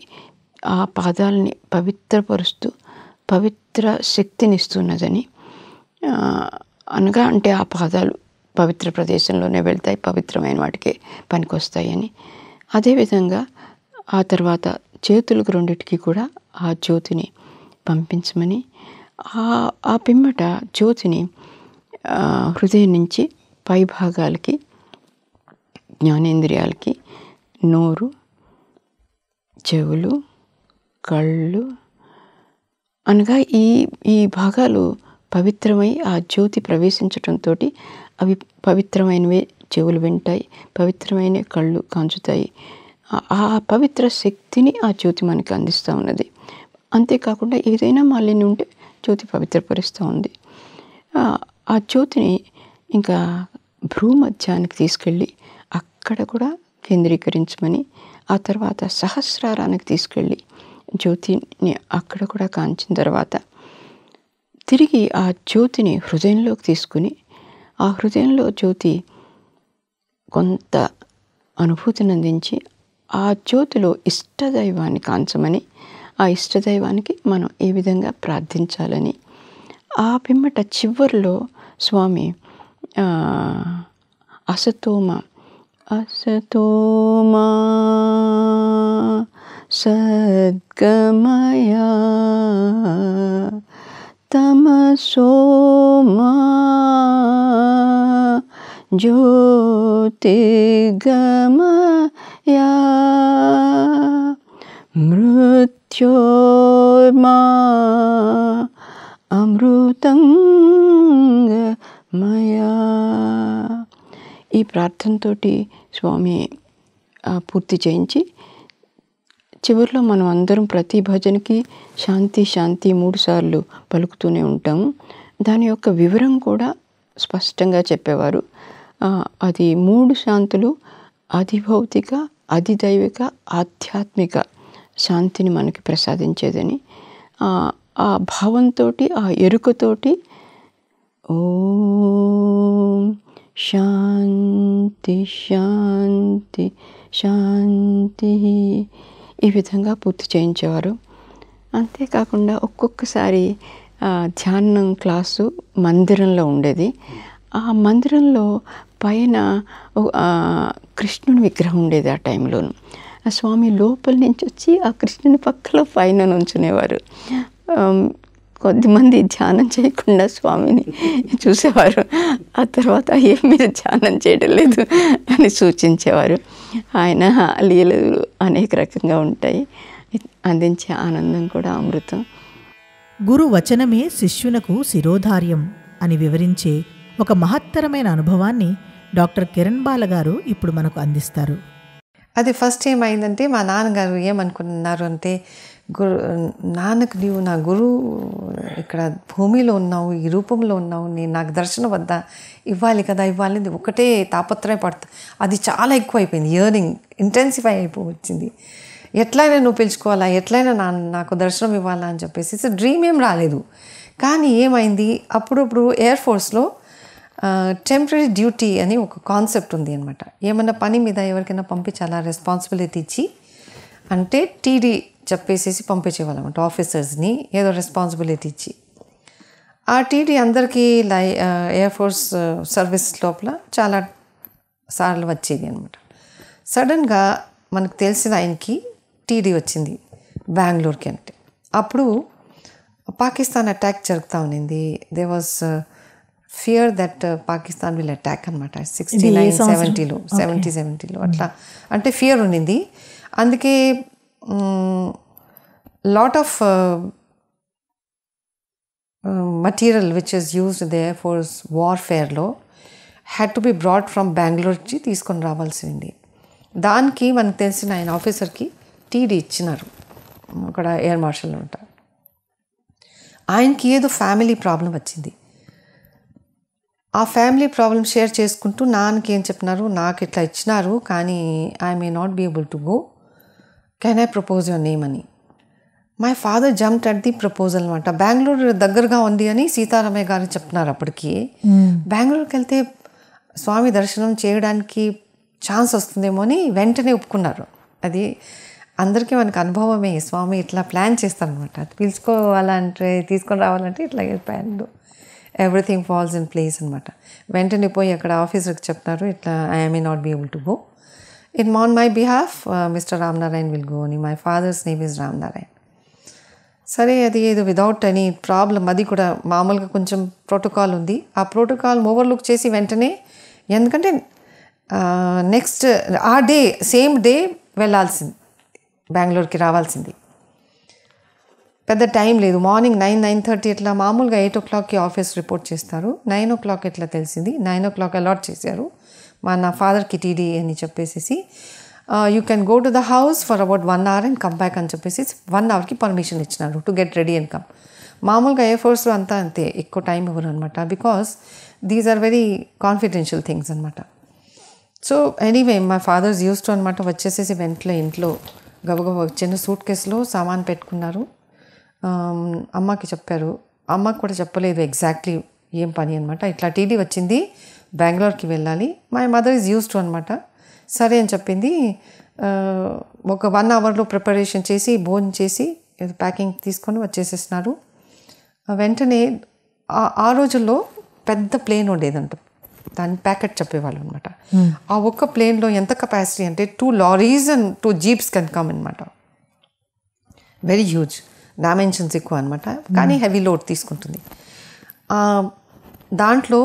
ఆ పాదాలని పవిత్రపరుస్తూ పవిత్ర శక్తినిస్తున్నదని అనగా అంటే ఆ పాదాలు పవిత్ర ప్రదేశంలోనే వెళ్తాయి పవిత్రమైన వాటికే పనికొస్తాయని అదేవిధంగా ఆ తర్వాత చేతులకు రెండింటికి కూడా ఆ జ్యోతిని పంపించమని ఆ పిమ్మట జ్యోతిని హృదయం నుంచి పై భాగాలకి జ్ఞానేంద్రియాలకి నోరు చెవులు కళ్ళు అనగా ఈ ఈ భాగాలు పవిత్రమై ఆ జ్యోతి ప్రవేశించటంతో అవి పవిత్రమైనవి చెవులు వింటాయి పవిత్రమైన కళ్ళు కాంచుతాయి ఆ పవిత్ర శక్తిని ఆ జ్యోతి మనకి అందిస్తూ ఉన్నది అంతేకాకుండా ఏదైనా మళ్ళీ ఉంటే జ్యోతి పవిత్రపరుస్తూ ఉంది ఆ జ్యోతిని ఇంకా భూమధ్యానికి తీసుకెళ్ళి అక్కడ కూడా కేంద్రీకరించమని ఆ తర్వాత సహస్రారానికి తీసుకెళ్ళి జ్యోతిని అక్కడ కూడా కాంచిన తర్వాత తిరిగి ఆ జ్యోతిని హృదయంలోకి తీసుకుని ఆ హృదయంలో జ్యోతి కొంత అనుభూతిని అందించి ఆ జ్యోతిలో ఇష్టదైవాన్ని కాంచమని ఆ ఇష్టదైవానికి మనం ఏ విధంగా ప్రార్థించాలని ఆ పిమ్మట చివరిలో స్వామి అసతోమ అసతోమా సద్గమయా తమసోమా ज्योतिर्गमया मृत्योर्मा అమృతంగమయా ఈ ప్రార్థనతో స్వామి పూర్తి చేయించి చివరిలో మనం అందరం ప్రతి భజనకి శాంతి శాంతి మూడుసార్లు పలుకుతూనే ఉంటాము దాని యొక్క వివరం కూడా స్పష్టంగా చెప్పేవారు అది మూడు శాంతులు అధిభౌతిక అధిదైవిక ఆధ్యాత్మిక శాంతిని మనకి ప్రసాదించేదని ఆ భావంతో ఆ ఎరుకతోటి ఓ శాంతి శాంతి శాంతి ఈ విధంగా పూర్తి చేయించేవారు అంతేకాకుండా ఒక్కొక్కసారి ధ్యానం క్లాసు మందిరంలో ఉండేది ఆ మందిరంలో పైన కృష్ణుని విగ్రహం ఉండేది ఆ టైంలో ఆ స్వామి లోపల నుంచి వచ్చి ఆ కృష్ణుని పక్కలో పైన నుంచునేవారు కొద్దిమంది ధ్యానం చేయకుండా స్వామిని చూసేవారు ఆ తర్వాత ఏం మీరు ధ్యానం చేయడం లేదు అని సూచించేవారు ఆయన లీలలు అనేక రకంగా ఉంటాయి అందించే ఆనందం కూడా అమృతం గురువచనమే శిష్యునకు శిరోధార్యం అని వివరించే ఒక మహత్తరమైన అనుభవాన్ని డాక్టర్ కిరణ్ బాల గారు ఇప్పుడు మనకు అందిస్తారు అది ఫస్ట్ ఏమైందంటే మా నాన్నగారు ఏమనుకున్నారు అంటే గురు నాన్నకు నీవు నా గురువు ఇక్కడ భూమిలో ఉన్నావు ఈ రూపంలో ఉన్నావు నేను నాకు దర్శనం వద్ద ఇవ్వాలి కదా ఇవ్వాలి ఒకటే పడుతు అది చాలా ఎక్కువ అయిపోయింది ఇయర్నింగ్ ఇంటెన్సిఫై అయిపోవచ్చింది ఎట్లయినా నువ్వు పిలుచుకోవాలా ఎట్లయినా నా నాకు దర్శనం ఇవ్వాలా అని చెప్పేసి డ్రీమ్ ఏం రాలేదు కానీ ఏమైంది అప్పుడప్పుడు ఎయిర్ ఫోర్స్లో టెంపరీ డ్యూటీ అని ఒక కాన్సెప్ట్ ఉంది అనమాట ఏమైనా పని మీద ఎవరికైనా పంపించి అలా రెస్పాన్సిబిలిటీ ఇచ్చి అంటే టీడీ చెప్పేసేసి పంపించేవాళ్ళమాట ఆఫీసర్స్ని ఏదో రెస్పాన్సిబిలిటీ ఇచ్చి ఆ టీడీ అందరికీ లై ఎయిర్ ఫోర్స్ సర్వీస్ లోపల చాలా సార్లు వచ్చేది అనమాట సడన్గా మనకు తెలిసిన ఆయనకి టీడీ వచ్చింది బెంగళూరుకి అంటే అప్పుడు పాకిస్తాన్ అటాక్ జరుగుతూ ఉన్నింది they was fear that Pakistan will attack అనమాట సిక్స్టీ నైన్ సెవెంటీలో సెవెంటీ సెవెంటీలో అట్లా అంటే ఫియర్ ఉండింది అందుకే lot of material which is used they war వార్ఫేర్లో had to be brought from బెంగళూరుకి తీసుకొని రావాల్సింది దానికి మనకు తెలిసిన ఆయన ఆఫీసర్కి టీడీ ఇచ్చినారు అక్కడ ఎయిర్ మార్షల్ ఉంటారు ఆయనకి ఏదో ఫ్యామిలీ ప్రాబ్లం వచ్చింది ఆ ఫ్యామిలీ ప్రాబ్లమ్ షేర్ చేసుకుంటూ నాన్నకి ఏం చెప్పినారు నాకు ఇట్లా ఇచ్చినారు కానీ I may not be able to go can I propose your name అని my father jumped at the proposal అనమాట బెంగళూరు దగ్గరగా ఉంది అని సీతారామయ్య గారు చెప్తున్నారు అప్పటికి బెంగళూరుకి hmm. వెళ్తే స్వామి దర్శనం చేయడానికి ఛాన్స్ వస్తుందేమో అని వెంటనే ఒప్పుకున్నారు అది అందరికీ మనకు అనుభవమే స్వామి ఇట్లా ప్లాన్ చేస్తారనమాట పిలుచుకోవాలంటే తీసుకొని రావాలంటే ఇట్లా వెళ్ళిపోయాడు ఎవ్రీథింగ్ ఫాల్స్ ఇన్ ప్లేస్ అనమాట వెంటనే పోయి అక్కడ ఆఫీసర్కి చెప్తారు ఇట్లా I may not be able to go in man my behalf Mister Narayan will go అని my father's name is Narayan సరే అది ఏదో విదౌట్ ఎనీ ప్రాబ్లం అది కూడా మామూలుగా కొంచెం ప్రోటోకాల్ ఉంది ఆ ప్రోటోకాల్ ఓవర్లుక్ చేసి వెంటనే ఎందుకంటే నెక్స్ట్ ఆ డే సేమ్ డే వెళ్ళాల్సింది బెంగళూరుకి రావాల్సింది పెద్ద టైం లేదు మార్నింగ్ నైన్ నైన్ థర్టీ ఇట్లా మామూలుగా ఎయిట్ ఓ క్లాక్కి ఆఫీస్ రిపోర్ట్ చేస్తారు నైన్ ఓ క్లాక్ ఎట్లా తెలిసింది నైన్ ఓ క్లాక్ అలాట్ చేశారు మా నా ఫాదర్కి టీడీ అని చెప్పేసి you can go to the house for about one hour and come back అని చెప్పేసి వన్ అవర్కి పర్మిషన్ ఇచ్చినారు to get ready and come మామూలుగా ఏ ఫోర్స్లో అంతా అంతే ఎక్కువ టైం ఇవ్వరు అనమాట because these are very confidential things అనమాట సో ఎనీవే మా ఫాదర్స్ యూస్ టు అనమాట వచ్చేసేసి వెంట్లో ఇంట్లో గబగబ చిన్న సూట్ కేసులో సామాన్ పెట్టుకున్నారు అమ్మకి చెప్పారు అమ్మకి కూడా చెప్పలేదు ఎగ్జాక్ట్లీ ఏం పని అనమాట ఇట్లా టీడీ వచ్చింది బెంగళూరుకి వెళ్ళాలి my mother is use to అనమాట సరే అని చెప్పింది ఒక వన్ అవర్లో ప్రిపరేషన్ చేసి భోజనం చేసి ప్యాకింగ్ తీసుకొని వచ్చేసేసినారు వెంటనే ఆ రోజుల్లో పెద్ద ప్లేన్ ఉండేదంట దాని ప్యాకెట్ చెప్పేవాళ్ళు అనమాట hmm. ఆ ఒక్క ప్లేన్లో ఎంత కెపాసిటీ అంటే two lorries and two jeeps అనమాట వెరీ హ్యూజ్ డైమెన్షన్స్ ఎక్కువ అనమాట కానీ హెవీ లోడ్ తీసుకుంటుంది దాంట్లో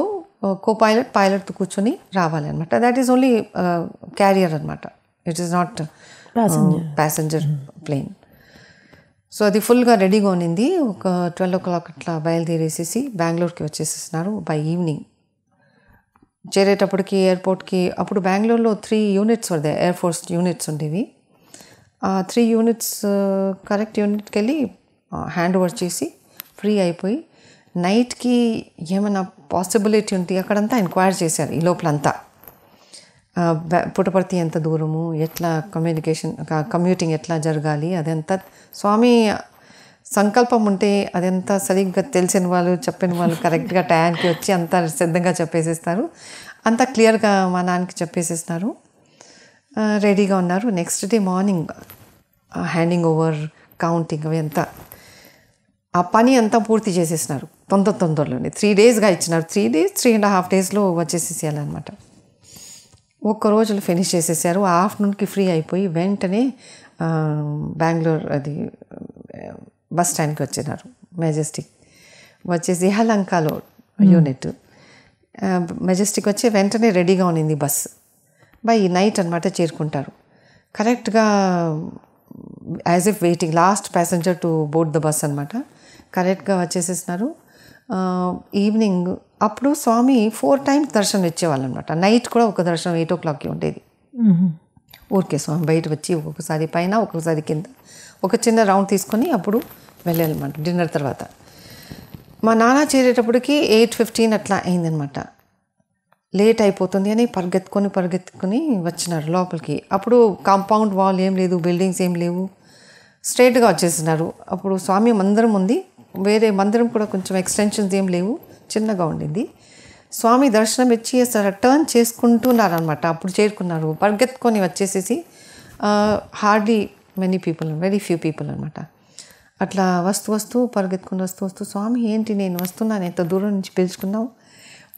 కో పైలట్ పైలట్తో కూర్చొని రావాలి అనమాట దాట్ ఈజ్ ఓన్లీ క్యారియర్ అనమాట it is not passenger plane so అది ఫుల్గా రెడీగా ఉన్నింది ఒక ట్వెల్వ్ ఓ క్లాక్ అట్లా బయలుదేరేసేసి బెంగళూరుకి వచ్చేసేసినారు బై ఈవినింగ్ చేరేటప్పటికి ఎయిర్పోర్ట్కి అప్పుడు బెంగళూరులో త్రీ యూనిట్స్ ఉండే ఎయిర్ ఫోర్స్ యూనిట్స్ ఉండేవి ఆ త్రీ యూనిట్స్ కరెక్ట్ యూనిట్కి వెళ్ళి హ్యాండ్ ఓవర్ చేసి ఫ్రీ అయిపోయి నైట్కి ఏమైనా పాసిబిలిటీ ఉంటే అక్కడంతా ఎంక్వైర్ చేశారు ఈ లోపలంతా పుట్టపర్తి ఎంత దూరము ఎట్లా కమ్యూనికేషన్ కమ్యూటింగ్ ఎట్లా జరగాలి అదంతా స్వామి సంకల్పం ఉంటే అదంతా సరిగ్గా తెలిసిన వాళ్ళు చెప్పిన వాళ్ళు కరెక్ట్గా టయానికి వచ్చి అంతా సిద్ధంగా చెప్పేసేస్తారు అంతా క్లియర్గా మా నాన్నకి చెప్పేసేసినారు రెడీగా ఉన్నారు next day morning handing over counting అవి అంతా ఆ పని అంతా పూర్తి చేసేసినారు తొందర తొందరలోనే త్రీ డేస్గా ఇచ్చినారు three days three and half డేస్లో వచ్చేసేసేయాలన్నమాట ఒక్క రోజులు ఫినిష్ చేసేసారు ఆఫ్టర్నూన్కి ఫ్రీ అయిపోయి వెంటనే బెంగళూరు అది బస్ స్టాండ్కి వచ్చినారు మెజెస్టిక్ వచ్చేసి హలంకాలో యూనిట్ మెజెస్టిక్ వచ్చి వెంటనే రెడీగా ఉన్నింది బస్ బై నైట్ అనమాట చేరుకుంటారు కరెక్ట్గా as if waiting last passenger to board the bus అనమాట కరెక్ట్గా వచ్చేసేసినారు ఈవినింగ్ అప్పుడు స్వామి ఫోర్ టైమ్స్ దర్శనం ఇచ్చేవాళ్ళు అనమాట నైట్ కూడా ఒక దర్శనం ఎయిట్ ఓ క్లాక్కి ఉండేది ఊరికే స్వామి బయట వచ్చి ఒక్కొక్కసారి పైన ఒక్కొక్కసారి కింద ఒక చిన్న రౌండ్ తీసుకొని అప్పుడు వెళ్ళాలన్నమాట డిన్నర్ తర్వాత మా నాన్న చేరేటప్పటికి ఎయిట్ ఫిఫ్టీన్ అట్లా అయిందనమాట లేట్ అయిపోతుంది అని పరిగెత్తుకొని పరిగెత్తుకొని వచ్చినారు లోపలికి అప్పుడు కాంపౌండ్ వాల్ ఏం లేదు బిల్డింగ్స్ ఏం లేవు స్ట్రైట్గా వచ్చేసినారు అప్పుడు స్వామి అందరం ఉంది వేరే మందిరం కూడా కొంచెం ఎక్స్టెన్షన్స్ ఏం లేవు చిన్నగా ఉండింది స్వామి దర్శనం ఇచ్చి టర్న్ చేసుకుంటున్నారనమాట అప్పుడు చేరుకున్నారు పరిగెత్తుకొని వచ్చేసేసి hardly many people very few people అనమాట అట్లా వస్తు వస్తూ పరిగెత్తుకుని వస్తూ వస్తూ స్వామి ఏంటి నేను వస్తున్నాను ఎంత దూరం నుంచి పిలుచుకున్నావు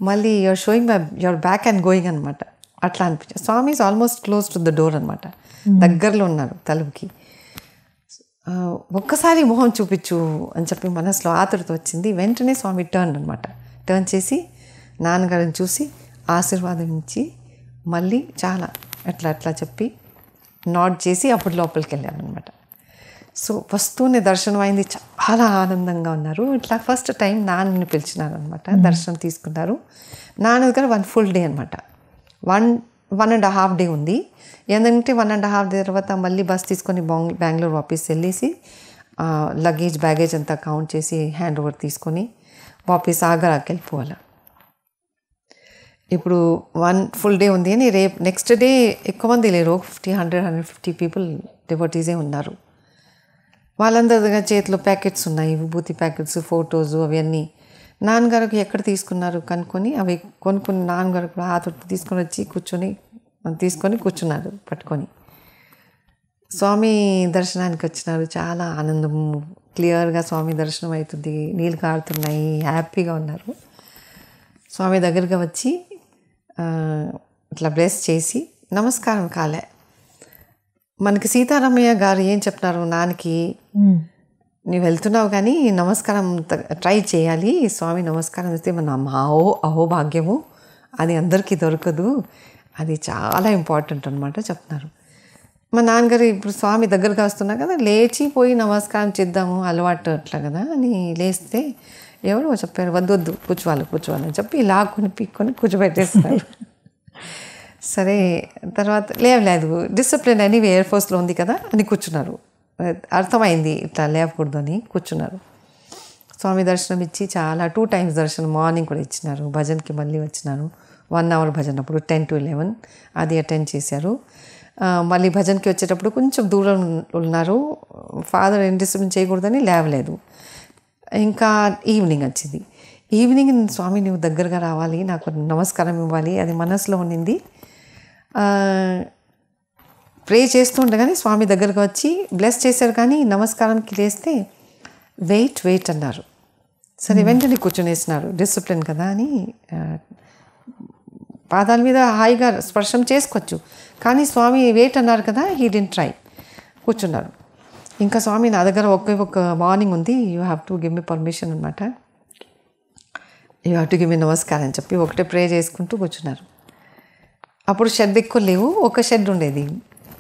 మళ్ళీ your showing my your back and going అనమాట అట్లా అనిపించింది Swami is almost close to the door అనమాట దగ్గరలో ఉన్నారు తలుపుకి ఒక్కసారి మొహం చూపించు అని చెప్పి మనసులో ఆతురత వచ్చింది వెంటనే స్వామి టర్న్ అనమాట టర్న్ చేసి నాన్నగారిని చూసి ఆశీర్వాదం ఇచ్చి మళ్ళీ చాలా అట్లా అట్లా చెప్పి నాట్ చేసి అప్పుడు లోపలికి వెళ్ళాను అనమాట సో వస్తూనే దర్శనం అయింది చాలా ఆనందంగా ఉన్నారు ఇట్లా ఫస్ట్ టైం నాన్నని పిలిచినారు అనమాట దర్శనం తీసుకున్నారు నాన్న దగ్గర వన్ ఫుల్ డే అనమాట one one and half day ఉంది ఎందుకంటే వన్ అండ్ హాఫ్ డే తర్వాత మళ్ళీ బస్ తీసుకొని బెంగళూరు వాపస్ వెళ్ళేసి లగేజ్ బ్యాగేజ్ అంతా కౌంట్ చేసి హ్యాండ్ ఓవర్ తీసుకొని వాపీస్ ఆగరాకి వెళ్ళిపోవాలి ఇప్పుడు వన్ ఫుల్ డే ఉంది అని రేపు నెక్స్ట్ డే ఎక్కువ మంది లేరు fifty hundred hundred fifty people డివర్టీజే ఉన్నారు వాళ్ళందరి దగ్గర చేతిలో ప్యాకెట్స్ ఉన్నాయి విభూతి ప్యాకెట్స్ ఫోటోస్ అవన్నీ నాన్నగారికి ఎక్కడ తీసుకున్నారు కనుక్కొని అవి కొనుక్కుని నాన్నగారు కూడా ఆతుడు తీసుకొని వచ్చి కూర్చొని తీసుకొని కూర్చున్నారు పట్టుకొని స్వామి దర్శనానికి వచ్చినారు చాలా ఆనందం క్లియర్గా స్వామి దర్శనం అవుతుంది నీళ్ళు కారుతున్నాయి హ్యాపీగా ఉన్నారు స్వామి దగ్గరగా వచ్చి ఇట్లా బ్లెస్ చేసి నమస్కారం కాలే మనకి సీతారామయ్య గారు ఏం చెప్తున్నారు నాన్నకి నువ్వు వెళ్తున్నావు కానీ నమస్కారం ట్రై చేయాలి స్వామి నమస్కారం చేస్తే మన మావో భాగ్యము అది అందరికీ దొరకదు అది చాలా ఇంపార్టెంట్ అనమాట చెప్తున్నారు మా నాన్నగారు ఇప్పుడు స్వామి దగ్గరగా వస్తున్నా కదా లేచిపోయి నమస్కారం చేద్దాము అలవాటు అట్లా కదా అని లేస్తే ఎవరో చెప్పారు వద్దు వద్దు కూర్చోవాలి కూర్చోవాలి అని చెప్పి లాక్కొని పీక్కొని కూర్చోబెట్టేస్తారు సరే తర్వాత లేవలేదు లేదు డిసిప్లిన్ అని ఎయిర్ ఫోర్స్లో ఉంది కదా అని కూర్చున్నారు అర్థమైంది ఇట్లా అని కూర్చున్నారు స్వామి దర్శనం ఇచ్చి చాలా టూ టైమ్స్ దర్శనం మార్నింగ్ కూడా ఇచ్చినారు భజన్కి మళ్ళీ వచ్చినాను వన్ అవర్ భజన్ అప్పుడు టెన్ టు ఎలెవెన్ అది అటెండ్ చేశారు మళ్ళీ భజన్కి వచ్చేటప్పుడు కొంచెం దూరం ఉన్నారు ఫాదర్ డిస్టర్బెన్స్ చేయకూడదని లేవలేదు ఇంకా ఈవినింగ్ వచ్చింది ఈవినింగ్ స్వామి నువ్వు దగ్గరగా రావాలి నాకు నమస్కారం ఇవ్వాలి అది మనసులో ఉండింది ప్రే చేస్తుండగానే స్వామి దగ్గరకు వచ్చి బ్లెస్ చేశారు కానీ నమస్కారానికి లేస్తే వెయిట్ వెయిట్ అన్నారు సరే వెంటనే కూర్చునేసినారు డిసిప్లిన్ కదా అని పాదాల మీద హాయిగా స్పర్శం చేసుకోవచ్చు కానీ స్వామి వెయిట్ అన్నారు కదా హీ డింట్ ట్రై కూర్చున్నారు ఇంకా స్వామి నా దగ్గర ఒకే ఒక మార్నింగ్ ఉంది you have to give me permission అనమాట you have to give me నమస్కారం అని చెప్పి ఒకటే ప్రే చేసుకుంటూ కూర్చున్నారు అప్పుడు షెడ్ ఎక్కువ లేవు ఒక షెడ్ ఉండేది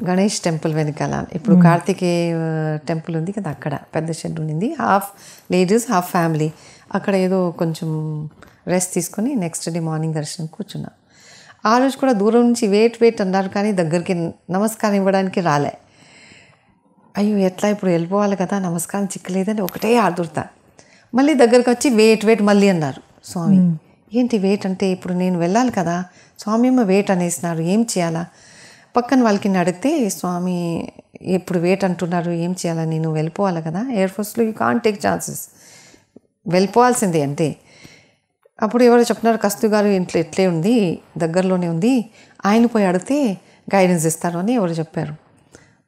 గణేష్ టెంపుల్ వెనకాల ఇప్పుడు కార్తికేయ టెంపుల్ ఉంది కదా అక్కడ పెద్ద షెడ్ ఉండింది హాఫ్ లేడీస్ హాఫ్ ఫ్యామిలీ అక్కడ ఏదో కొంచెం రెస్ట్ తీసుకొని నెక్స్ట్ డే మార్నింగ్ దర్శనం కూర్చున్నా ఆ రోజు కూడా దూరం నుంచి వెయిట్ వెయిట్ అన్నారు కానీ దగ్గరికి నమస్కారం ఇవ్వడానికి రాలే అయ్యో ఎట్లా ఇప్పుడు వెళ్ళిపోవాలి కదా నమస్కారం చిక్కలేదని ఒకటే ఆదుర్త మళ్ళీ దగ్గరికి వచ్చి వెయిట్ వెయిట్ మళ్ళీ అన్నారు స్వామి ఏంటి వెయిట్ అంటే ఇప్పుడు నేను వెళ్ళాలి కదా స్వామి అమ్మ వెయిట్ అనేసినారు ఏం చేయాలా పక్కన వాళ్ళకి అడిగితే స్వామి ఇప్పుడు వెయిట్ అంటున్నారు ఏం చేయాలని నేను వెళ్ళిపోవాలి కదా ఎయిర్ ఫోర్స్లో యూ కాన్ టేక్ ఛాన్సెస్ వెళ్ళిపోవాల్సిందే అంతే అప్పుడు ఎవరో చెప్తున్నారు కస్తు గారు ఇంట్లో ఎట్లే ఉంది దగ్గరలోనే ఉంది ఆయన పోయి అడిగితే గైడెన్స్ ఇస్తారు అని ఎవరు చెప్పారు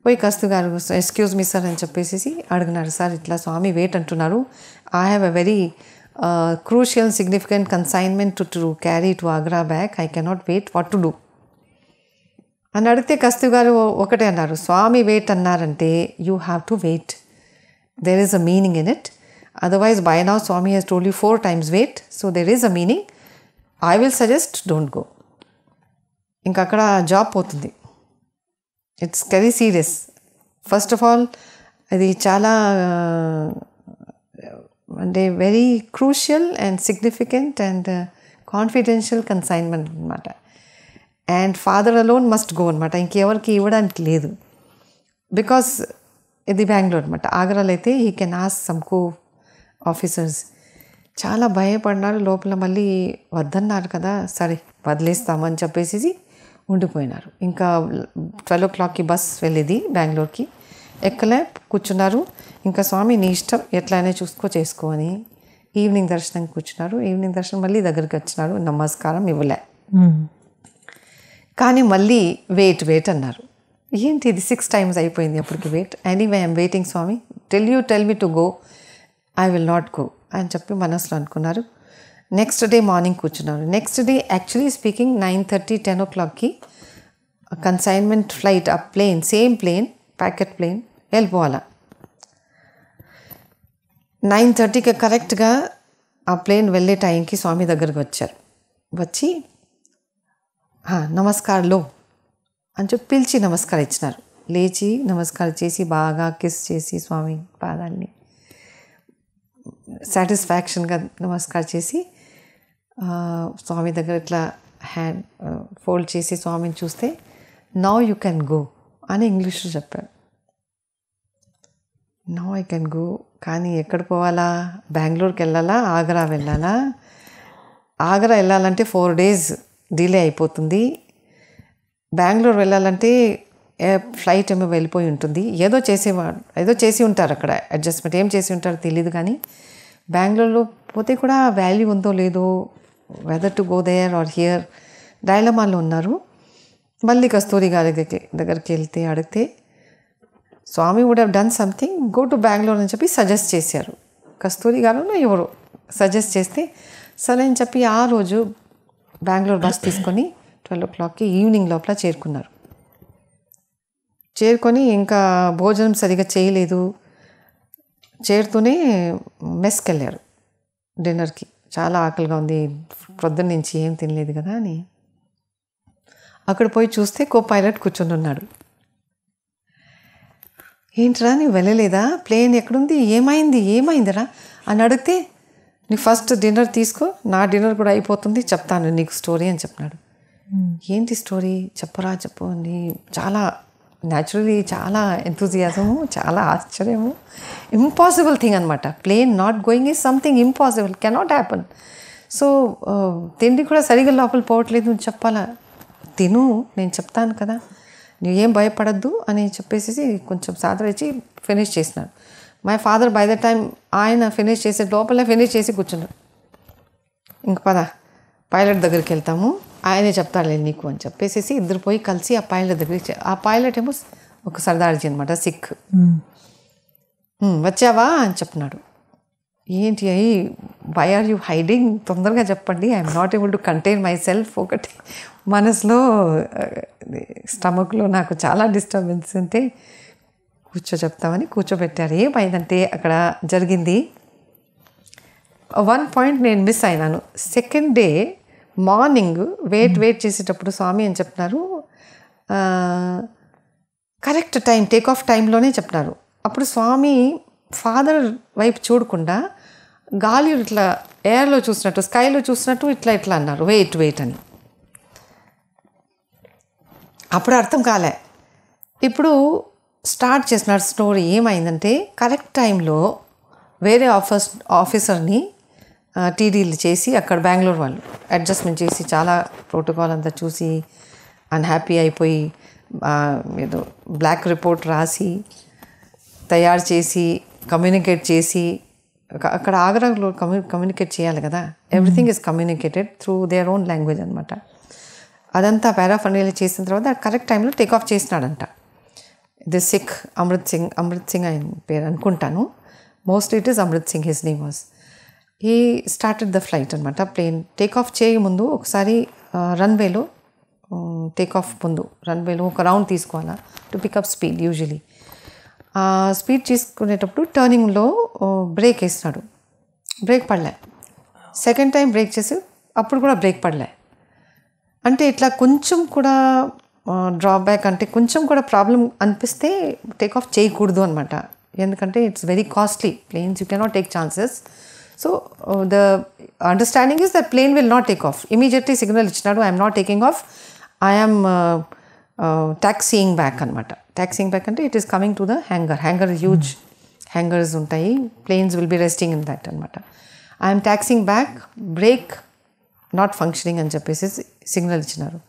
పోయి కస్తు గారు ఎక్స్క్యూజ్ మీ సార్ అని చెప్పేసి అడిగినారు సార్ ఇట్లా స్వామి వెయిట్ అంటున్నారు I have a very crucial significant consignment to to carry to Agra back I cannot wait what to do అని అడిగితే కస్తి గారు ఒకటే అన్నారు స్వామి వెయిట్ అన్నారంటే you have to wait there is a meaning in it otherwise by now Swami he's told you four times wait so there is a meaning I will suggest don't go ఇంక అక్కడ job పోతుంది it's very serious first of all అది చాలా uh, అంటే very crucial and significant and confidential consignment అనమాట and father alone must go అనమాట ఇంకెవరికి ఇవ్వడానికి లేదు బికాస్ ఇది బెంగళూరు అనమాట ఆగ్రాలో అయితే he can ask some co officers చాలా భయపడినారు లోపల మళ్ళీ వద్దన్నారు కదా సరే వదిలేస్తామని చెప్పేసి ఉండిపోయినారు ఇంకా ట్వెల్వ్ ఓ క్లాక్కి బస్ వెళ్ళేది బెంగళూరుకి ఎక్కలే కూర్చున్నారు ఇంకా స్వామి నీ ఇష్టం ఎట్లయినా చూసుకో చేసుకో అని ఈవినింగ్ దర్శనం కూర్చున్నారు ఈవినింగ్ దర్శనం మళ్ళీ దగ్గరికి వచ్చినారు నమస్కారం ఇవ్వలే hmm. కానీ మళ్ళీ వెయిట్ వెయిట్ అన్నారు ఏంటి ఇది సిక్స్ టైమ్స్ అయిపోయింది అప్పటికి wait anyway I'm waiting Swami tell you tell me to go I will not go అని చెప్పి మనసులో అనుకున్నారు నెక్స్ట్ డే మార్నింగ్ కూర్చున్నారు next day actually speaking nine thirty ten ఓ క్లాక్కి కన్సైన్మెంట్ ఫ్లైట్ ఆ plane same plane packet plane వెళ్ళిపోవాలా nine థర్టీకి కరెక్ట్గా ఆ ప్లేన్ వెళ్ళే టైంకి స్వామి దగ్గరకు వచ్చారు వచ్చి నమస్కారంలో అని చెప్పి పిలిచి నమస్కారం ఇచ్చినారు లేచి నమస్కారం చేసి బాగా కిస్ చేసి స్వామి పాదాన్ని సాటిస్ఫాక్షన్గా నమస్కారం చేసి స్వామి దగ్గర ఇట్లా హ్యాండ్ ఫోల్డ్ చేసి స్వామిని చూస్తే నౌ యూ కెన్ గో అని ఇంగ్లీష్లో చెప్పారు నౌ ఐ కెన్ గో కానీ ఎక్కడ పోవాలా బెంగళూరుకి వెళ్ళాలా ఆగ్రా వెళ్ళాలా ఆగ్రా వెళ్ళాలంటే ఫోర్ డేస్ డిలే అయిపోతుంది బెంగళూరు వెళ్ళాలంటే ఫ్లైట్ ఏమో వెళ్ళిపోయి ఉంటుంది ఏదో చేసేవాడు ఏదో చేసి ఉంటారు అక్కడ అడ్జస్ట్మెంట్ ఏం చేసి ఉంటారో తెలియదు కానీ బెంగళూరులో పోతే కూడా వాల్యూ ఉందో లేదో whether to go there or here డైలమాల్లో ఉన్నారు మళ్ళీ కస్తూరి గారి దగ్గరికి వెళ్తే అడిగితే Swami would have done something go to Bengaluru అని చెప్పి సజెస్ట్ చేశారు కస్తూరి గారు ఎవరు సజెస్ట్ చేస్తే సరే అని చెప్పి ఆ రోజు బెంగళూరు బస్ తీసుకొని ట్వెల్వ్ ఓ క్లాక్కి ఈవినింగ్ లోపల చేరుకున్నారు చేరుకొని ఇంకా భోజనం సరిగా చేయలేదు చేరుతూనే మెస్కి వెళ్ళారు డిన్నర్కి చాలా ఆకలిగా ఉంది ప్రొద్దున నుంచి ఏం తినలేదు కదా అని అక్కడ పోయి చూస్తే కో పైలట్ కూర్చొని ఉన్నాడు ఏంట్రా నీ వెళ్ళలేదా ప్లేన్ ఎక్కడుంది ఏమైంది ఏమైందిరా అని అడిగితే నీకు ఫస్ట్ డిన్నర్ తీసుకో నా డిన్నర్ కూడా అయిపోతుంది చెప్తాను నీకు స్టోరీ అని చెప్పినాడు hmm. ఏంటి స్టోరీ చెప్పరా చెప్పు అని చాలా న్యాచురలీ చాలా ఎంతూజియాజము చాలా ఆశ్చర్యము ఇంపాసిబుల్ థింగ్ అనమాట plane not going is something impossible cannot happen so తిండి కూడా సరిగ్గా లోపల పోవట్లేదు నువ్వు చెప్పాలా తిను నేను చెప్తాను కదా నువ్వేం భయపడద్దు అని చెప్పేసి కొంచెం సాధన ఇచ్చి ఫినిష్ చేసినాడు my father by the time ఆయన ఫినిష్ చేసే లోపలే ఫినిష్ చేసి కూర్చున్నాడు ఇంక పద పైలట్ దగ్గరికి వెళ్తాము ఆయనే చెప్తాడులే నీకు అని చెప్పేసి ఇద్దరు పోయి కలిసి ఆ పైలట్ దగ్గర ఆ పైలట్ ఏమో ఒక సర్దార్జీ అనమాట సిక్ వచ్చావా అని చెప్తున్నాడు ఏంటి అయ్యి వై ఆర్ యూ హైడింగ్ తొందరగా చెప్పండి I'm not able to contain myself ఒకటి మనసులో స్టమక్లో నాకు చాలా డిస్టర్బెన్స్ అంటే కూర్చో చెప్తామని కూర్చోబెట్టారు ఏమైందంటే అక్కడ జరిగింది వన్ పాయింట్ నేను మిస్ అయినాను second day morning wait wait చేసేటప్పుడు స్వామి అని చెప్పినారు కరెక్ట్ టైం టేక్ ఆఫ్ టైంలోనే చెప్పినారు అప్పుడు స్వామి ఫాదర్ వైపు చూడకుండా గాలి ఇట్లా ఎయిర్లో చూసినట్టు స్కైలో చూసినట్టు ఇట్లా ఇట్లా అన్నారు వెయిట్ వెయిట్ అని అప్పుడు అర్థం కాలే ఇప్పుడు స్టార్ట్ చేసిన స్టోరీ ఏమైందంటే కరెక్ట్ టైంలో వేరే ఆఫీస్ ఆఫీసర్ని టీడీలు చేసి అక్కడ బెంగళూరు వాళ్ళు అడ్జస్ట్మెంట్ చేసి చాలా ప్రోటోకాల్ అంతా చూసి అన్హ్యాపీ అయిపోయి ఏదో బ్లాక్ రిపోర్ట్ రాసి తయారు చేసి కమ్యూనికేట్ చేసి అక్కడ ఆగ్రాలో కమ్యూ కమ్యూనికేట్ చేయాలి కదా everything is communicated through their own language అనమాట అదంతా పారాఫనీలు చేసిన తర్వాత కరెక్ట్ టైంలో టేక్ ఆఫ్ చేసినాడంట ది సిక్ అమృత్ సింగ్ అమృత్ సింగ్ ఆయన పేరు అనుకుంటాను most it is Amrit Singh his name was he started the flight అనమాట ప్లేన్ టేక్ ఆఫ్ చేయ ముందు ఒకసారి రన్వేలో టేక్ ఆఫ్ ముందు రన్వేలో ఒక రౌండ్ తీసుకోవాలా to pick up speed usually speed తీసుకునేటప్పుడు టర్నింగ్లో బ్రేక్ వేస్తాడు బ్రేక్ పడలే సెకండ్ టైం బ్రేక్ చేసి అప్పుడు కూడా బ్రేక్ పడలే అంటే ఇట్లా కొంచెం కూడా డ్రాబ్యాక్ అంటే కొంచెం కూడా ప్రాబ్లం అనిపిస్తే టేక్ ఆఫ్ చేయకూడదు అనమాట ఎందుకంటే it's very costly planes you cannot take chances so the understanding is the plane will not take off immediately signal ఇచ్చినాడు I'm not taking off I'm taxiing back అనమాట taxiing back అంటే it is coming to the hangar hangar huge hangars ఉంటాయి planes will be resting in that అనమాట I'm taxing back brake not functioning అని చెప్పేసి signal ఇచ్చినారు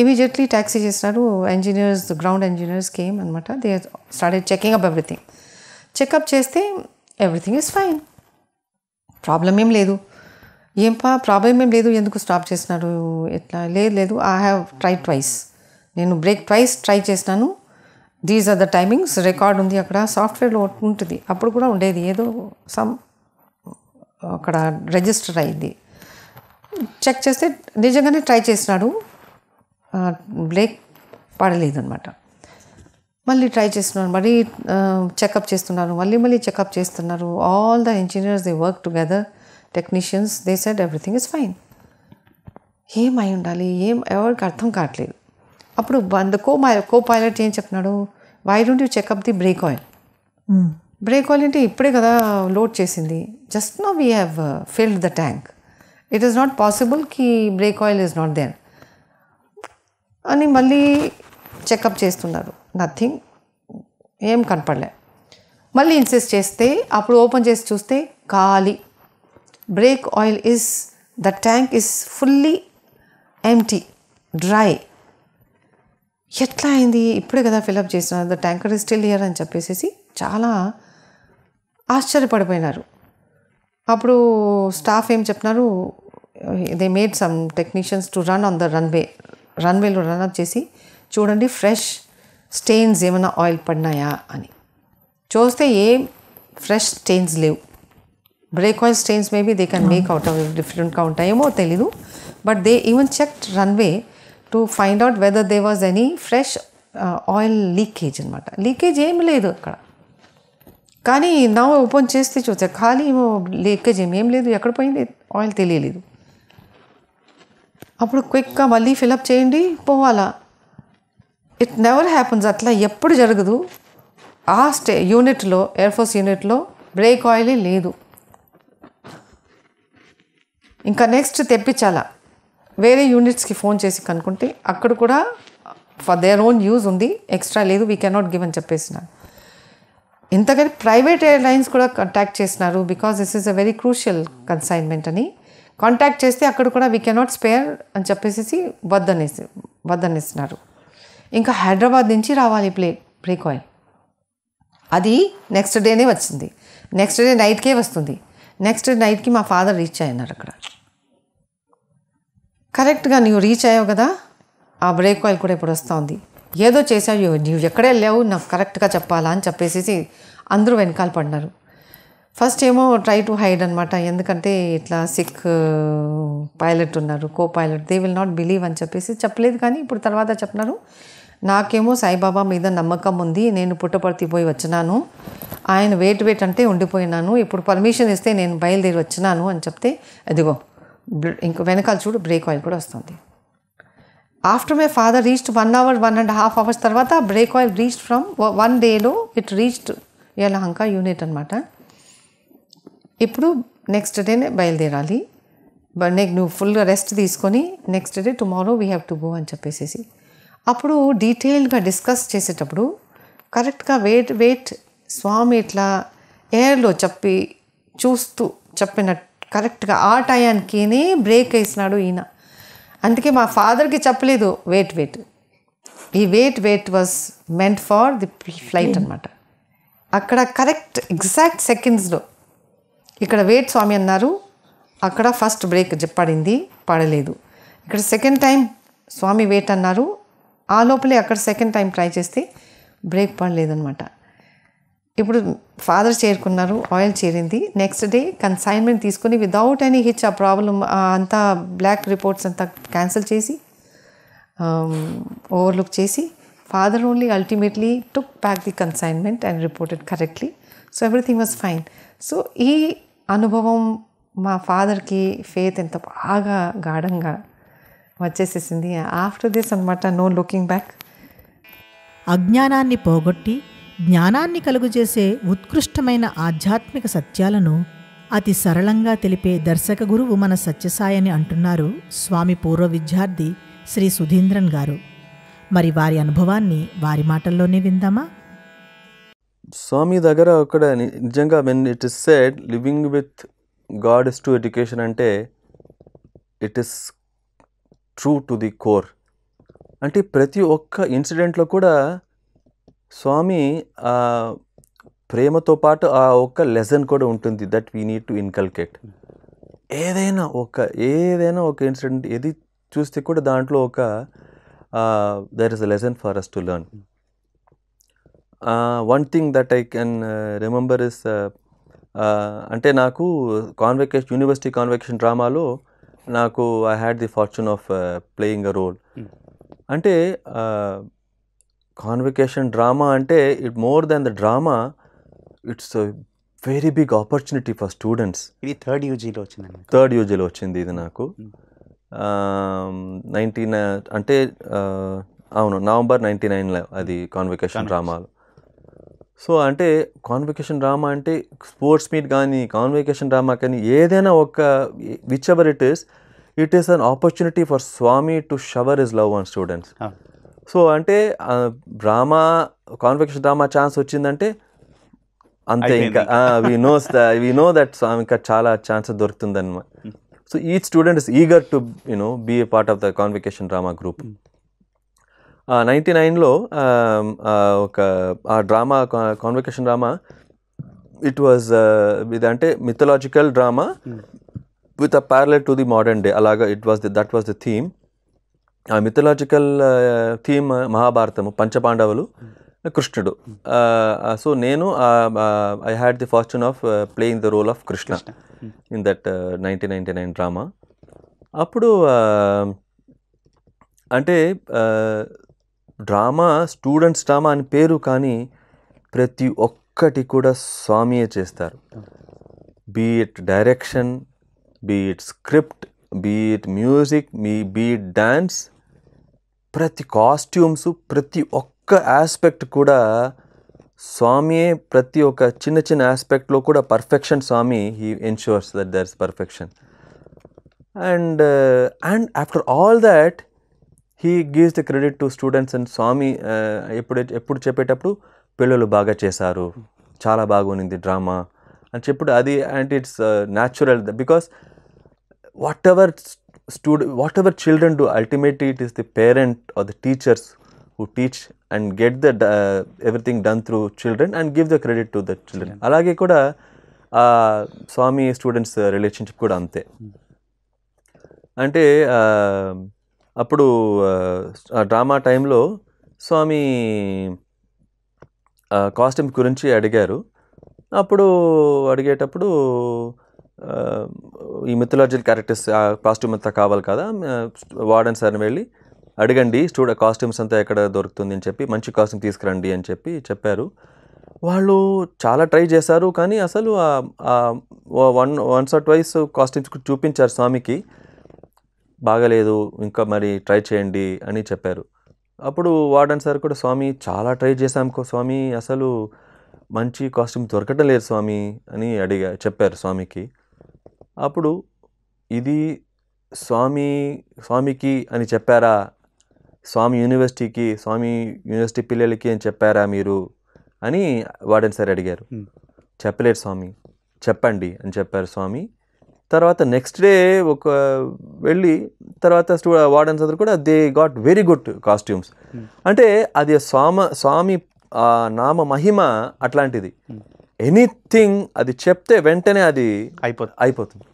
immediately taxi చేసినారు engineers ground engineers came అనమాట they started checking up everything checkup చేస్తే everything is fine problem ఏం లేదు ఏం పా ప్రాబ్లం ఏం లేదు ఎందుకు స్టాప్ చేసినారు ఎట్లా లేదు లేదు ఐ హ్యావ్ ట్రై ట్వైస్ నేను బ్రేక్ ట్వైస్ ట్రై చేసినాను these are the timings record ఉంది అక్కడ సాఫ్ట్వేర్లో ఉంటుంది అప్పుడు కూడా ఉండేది ఏదో సమ్ అక్కడ రిజిస్టర్ అయింది చెక్ చేస్తే నిజంగానే ట్రై చేసినాడు బ్రేక్ పడలేదు అనమాట మళ్ళీ ట్రై చేస్తున్నాను మళ్ళీ చెకప్ చేస్తున్నారు మళ్ళీ మళ్ళీ చెకప్ చేస్తున్నారు all the engineers they work together technicians they said everything is fine ఏమై ఉండాలి ఏం ఎవరికి అర్థం కావట్లేదు అప్పుడు అంత కో కో పైలట్ ఏం చెప్తున్నాడు why don't you checkup the brake oil brake oil అంటే ఇప్పుడే కదా లోడ్ చేసింది just no we have filled the tank it is not possible కి brake oil is not there అని మళ్ళీ చెకప్ చేస్తున్నారు నథింగ్ ఏం కనపడలే మళ్ళీ ఇన్సెస్ చేస్తే అప్పుడు ఓపెన్ చేసి చూస్తే ఖాళీ brake oil is the tank is fully empty dry ఎట్లా అయింది ఇప్పుడే కదా ఫిలప్ చేసిన the tanker is still here అని చెప్పేసి చాలా ఆశ్చర్యపడిపోయినారు అప్పుడు స్టాఫ్ ఏం చెప్పినారు they made some technicians to run on the runway రన్వేలో రన్అప్ చేసి చూడండి ఫ్రెష్ స్టెయిన్స్ ఏమైనా ఆయిల్ పడినాయా అని చూస్తే ఏం ఫ్రెష్ స్టెయిన్స్ లేవు brake oil stains maybe they can make out of డిఫరెంట్గా ఉంటాయేమో తెలీదు but they even check runway to find out whether they was any fresh oil leakage అనమాట లీకేజ్ ఏమి లేదు అక్కడ కానీ నా ఓపెన్ చేస్తే చూస్తే ఖాళీ లీకేజ్ ఏమి ఏం లేదు ఎక్కడ పోయింది ఆయిల్ తెలియలేదు అప్పుడు క్విక్గా మళ్ళీ ఫిలప్ చేయండి పోవాలా ఇట్ నెవర్ హ్యాపన్స్ అట్లా ఎప్పుడు జరగదు ఆ స్టే యూనిట్లో ఎయిర్ ఫోర్స్ యూనిట్లో బ్రేక్ ఆయిలే లేదు ఇంకా నెక్స్ట్ తెప్పించాలా వేరే యూనిట్స్కి ఫోన్ చేసి కనుక్కుంటే అక్కడ కూడా ఫర్ దేర్ ఓన్ యూజ్ ఉంది ఎక్స్ట్రా లేదు వీ కెనాట్ గివ్ అని చెప్పేసిన ఇంతకని ప్రైవేట్ ఎయిర్లైన్స్ కూడా కాంటాక్ట్ చేసినారు because this is a very crucial consignment అని కాంటాక్ట్ చేస్తే అక్కడ కూడా వీ కెనాట్ స్పేర్ అని చెప్పేసి వద్దనేసి వద్దనేస్తున్నారు ఇంకా హైదరాబాద్ నుంచి రావాలి ప్లే బ్రేక్ ఆయిల్ అది నెక్స్ట్ డేనే వచ్చింది నెక్స్ట్ డే నైట్కే వస్తుంది నెక్స్ట్ డే నైట్కి మా ఫాదర్ రీచ్ అయినారు అక్కడ కరెక్ట్గా నువ్వు రీచ్ అయ్యావు కదా ఆ బ్రేక్ ఆయిల్ కూడా ఇప్పుడు ఉంది ఏదో చేసావు నువ్వు ఎక్కడ వెళ్ళావు నాకు కరెక్ట్గా చెప్పాలా అని చెప్పేసి అందరూ వెనకాల పడినారు ఫస్ట్ ఏమో ట్రై టు హైడ్ అనమాట ఎందుకంటే ఇట్లా సిక్ పైలట్ uh, ఉన్నారు co pilot they will not believe అని చెప్పేసి చెప్పలేదు కానీ ఇప్పుడు తర్వాత చెప్పినారు నాకేమో సాయిబాబా మీద నమ్మకం ఉంది నేను పుట్టపర్తి పోయి వచ్చినాను ఆయన వెయిట్ వెయిట్ అంటే ఉండిపోయినాను ఇప్పుడు పర్మిషన్ ఇస్తే నేను బయలుదేరి వచ్చినాను అని చెప్తే అదిగో ఇంక వెనకాల చూడు బ్రేక్ ఆయిల్ కూడా వస్తుంది after my father reached one hour one and half hours తర్వాత brake oil reached from one డేలో ఇట్ రీచ్డ్ యలహంక యూనిట్ అనమాట ఇప్పుడు నెక్స్ట్ డేనే బయలుదేరాలి బట్ నీకు నువ్వు ఫుల్ రెస్ట్ తీసుకొని next day tomorrow we have to go అని చెప్పేసేసి అప్పుడు డీటెయిల్గా డిస్కస్ చేసేటప్పుడు కరెక్ట్గా వెయిట్ వెయిట్ స్వామి ఇట్లా ఎయిర్లో చెప్పి చూస్తూ చెప్పిన కరెక్ట్గా ఆ టయానికినే బ్రేక్ వేసినాడు ఈయన అందుకే మా ఫాదర్కి చెప్పలేదు వెయిట్ వెయిట్ ఈ wait wait was meant for the flight అనమాట అక్కడ కరెక్ట్ ఎగ్జాక్ట్ సెకండ్స్లో ఇక్కడ వెయిట్ స్వామి అన్నారు అక్కడ ఫస్ట్ బ్రేక్ పడింది పడలేదు ఇక్కడ సెకండ్ టైం స్వామి వెయిట్ అన్నారు ఆ లోపలే అక్కడ సెకండ్ టైం ట్రై చేస్తే బ్రేక్ పడలేదనమాట ఇప్పుడు ఫాదర్ చేరుకున్నారు ఆయిల్ చేరింది నెక్స్ట్ డే కన్సైన్మెంట్ తీసుకుని వితౌట్ ఎనీ హిచ్ ఆ ప్రాబ్లం అంతా బ్లాక్ రిపోర్ట్స్ అంతా క్యాన్సిల్ చేసి ఓవర్లుక్ um, చేసి father only ultimately took back the consignment and reported correctly so everything was fine so ఈ అనుభవం మా ఫాదర్కి ఫేత్ ఎంత బాగా గాఢంగా వచ్చేసేసింది ఆఫ్టర్ దిస్ అనమాట నో లుకింగ్ బ్యాక్ అజ్ఞానాన్ని పోగొట్టి జ్ఞానాన్ని కలుగుజేసే ఉత్కృష్టమైన ఆధ్యాత్మిక సత్యాలను అతి సరళంగా తెలిపే దర్శక గురువు మన సత్యసాయని అంటున్నారు స్వామి పూర్వ విద్యార్థి శ్రీ సుధీంద్రన్ గారు మరి వారి అనుభవాన్ని వారి మాటల్లోనే విందామా స్వామి దగ్గర అక్కడ నిజంగా when it is said living with God is to education అంటే it is true to the core అంటే ప్రతి ఒక్క ఇన్సిడెంట్లో కూడా స్వామి ఆ ప్రేమతో పాటు ఆ ఒక్క లెసన్ కూడా ఉంటుంది that we need to inculcate ఏదైనా ఒక ఏదైనా ఒక ఇన్సిడెంట్ ఏది చూస్తే కూడా దాంట్లో ఒక there is a lesson for us to learn one thing that I can remember is అంటే నాకు కాన్వెకేషన్ యూనివర్సిటీ కాన్వెకేషన్ డ్రామాలో నాకు I had the fortune of playing a role అంటే కాన్వెకేషన్ uh, డ్రామా అంటే it more than the drama it's very big opportunity for students ఇది third యూజీలో వచ్చింది third యూజీలో వచ్చింది ఇది నాకు నైన్టీన్ hmm. um, అంటే uh, అవును నవంబర్ నైన్టీ నైన్లో అది కాన్వకేషన్ డ్రామాలు సో అంటే కాన్వికేషన్ డ్రామా అంటే స్పోర్ట్స్ మీట్ కానీ కాన్వికేషన్ డ్రామా కానీ ఏదైనా ఒక which ever it is it is an opportunity for Swami to shower his love on students so అంటే డ్రామా కాన్వికేషన్ డ్రామా ఛాన్స్ వచ్చిందంటే అంతే ఇంకా we know we know that Swami ఇంకా చాలా ఛాన్స్ దొరుకుతుందన్నమాట so each student is eager to you know be a part of the convocation drama group ninety నైన్లో ఒక ఆ drama convocation drama it was ఇది అంటే mythological drama with a parallel to the modern day అలాగా it was the that was the theme ఆ mythological theme మహాభారతము పంచపాండవులు hmm. కృష్ణుడు hmm. సో నేను I had the fortune of playing the role of Krishna in that nineteen ninety nine drama అప్పుడు అంటే drama students drama అని పేరు కానీ ప్రతి ఒక్కటి కూడా స్వామియే చేస్తారు be it direction be it script be it music మీ బీట్ డ్యాన్స్ ప్రతి కాస్ట్యూమ్స్ ప్రతి ఒక్క ఆస్పెక్ట్ కూడా స్వామియే ప్రతి ఒక్క చిన్న చిన్న ఆస్పెక్ట్లో కూడా perfection Swami he ensures that there is perfection and and after all that he gives the credit to students and Swami ఎప్పుడు ఎప్పుడు చెప్పేటప్పుడు పిల్లలు బాగా చేశారు చాలా బాగుంది డ్రామా అని చెప్పుడు అది and it's natural because what ever student what ever children do ultimately it is the parent or the teachers who teach and get the everything done through children and give the credit to the children అలాగే కూడా స్వామి students relationship కూడా అంతే hmm. అంటే అప్పుడు ఆ drama టైంలో స్వామి costume గురించి అడిగారు అప్పుడు అడిగేటప్పుడు ఈ మిథలాజికల్ క్యారెక్టర్స్ ఆ కాస్ట్యూమ్ అంతా కావాలి కదా వార్డెన్ సార్ని వెళ్ళి అడగండి స్టూడెంట్ కాస్ట్యూమ్స్ అంతా ఎక్కడ దొరుకుతుంది అని చెప్పి మంచి కాస్ట్యూమ్ తీసుకురండి అని చెప్పి చెప్పారు వాళ్ళు చాలా ట్రై చేశారు కానీ అసలు one once or twice costumes చూపించారు స్వామికి బాగలేదు ఇంకా మరి ట్రై చేయండి అని చెప్పారు అప్పుడు వాడన్ సార్ కూడా స్వామి చాలా ట్రై చేశాం స్వామి అసలు మంచి కాస్ట్యూమ్ దొరకటం లేదు స్వామి అని అడిగా చెప్పారు స్వామికి అప్పుడు ఇది స్వామి స్వామికి అని చెప్పారా స్వామి యూనివర్సిటీకి స్వామి యూనివర్సిటీ పిల్లలకి అని చెప్పారా మీరు అని వార్డెన్ సార్ అడిగారు చెప్పలేదు స్వామి చెప్పండి అని చెప్పారు స్వామి తర్వాత నెక్స్ట్ డే ఒక వెళ్ళి తర్వాత స్టూ వార్డెన్స్ అందరు కూడా they got very good costumes అంటే అది స్వామ స్వామి నామ మహిమ అట్లాంటిది ఎనీథింగ్ అది చెప్తే వెంటనే అది అయిపోతుంది అయిపోతుంది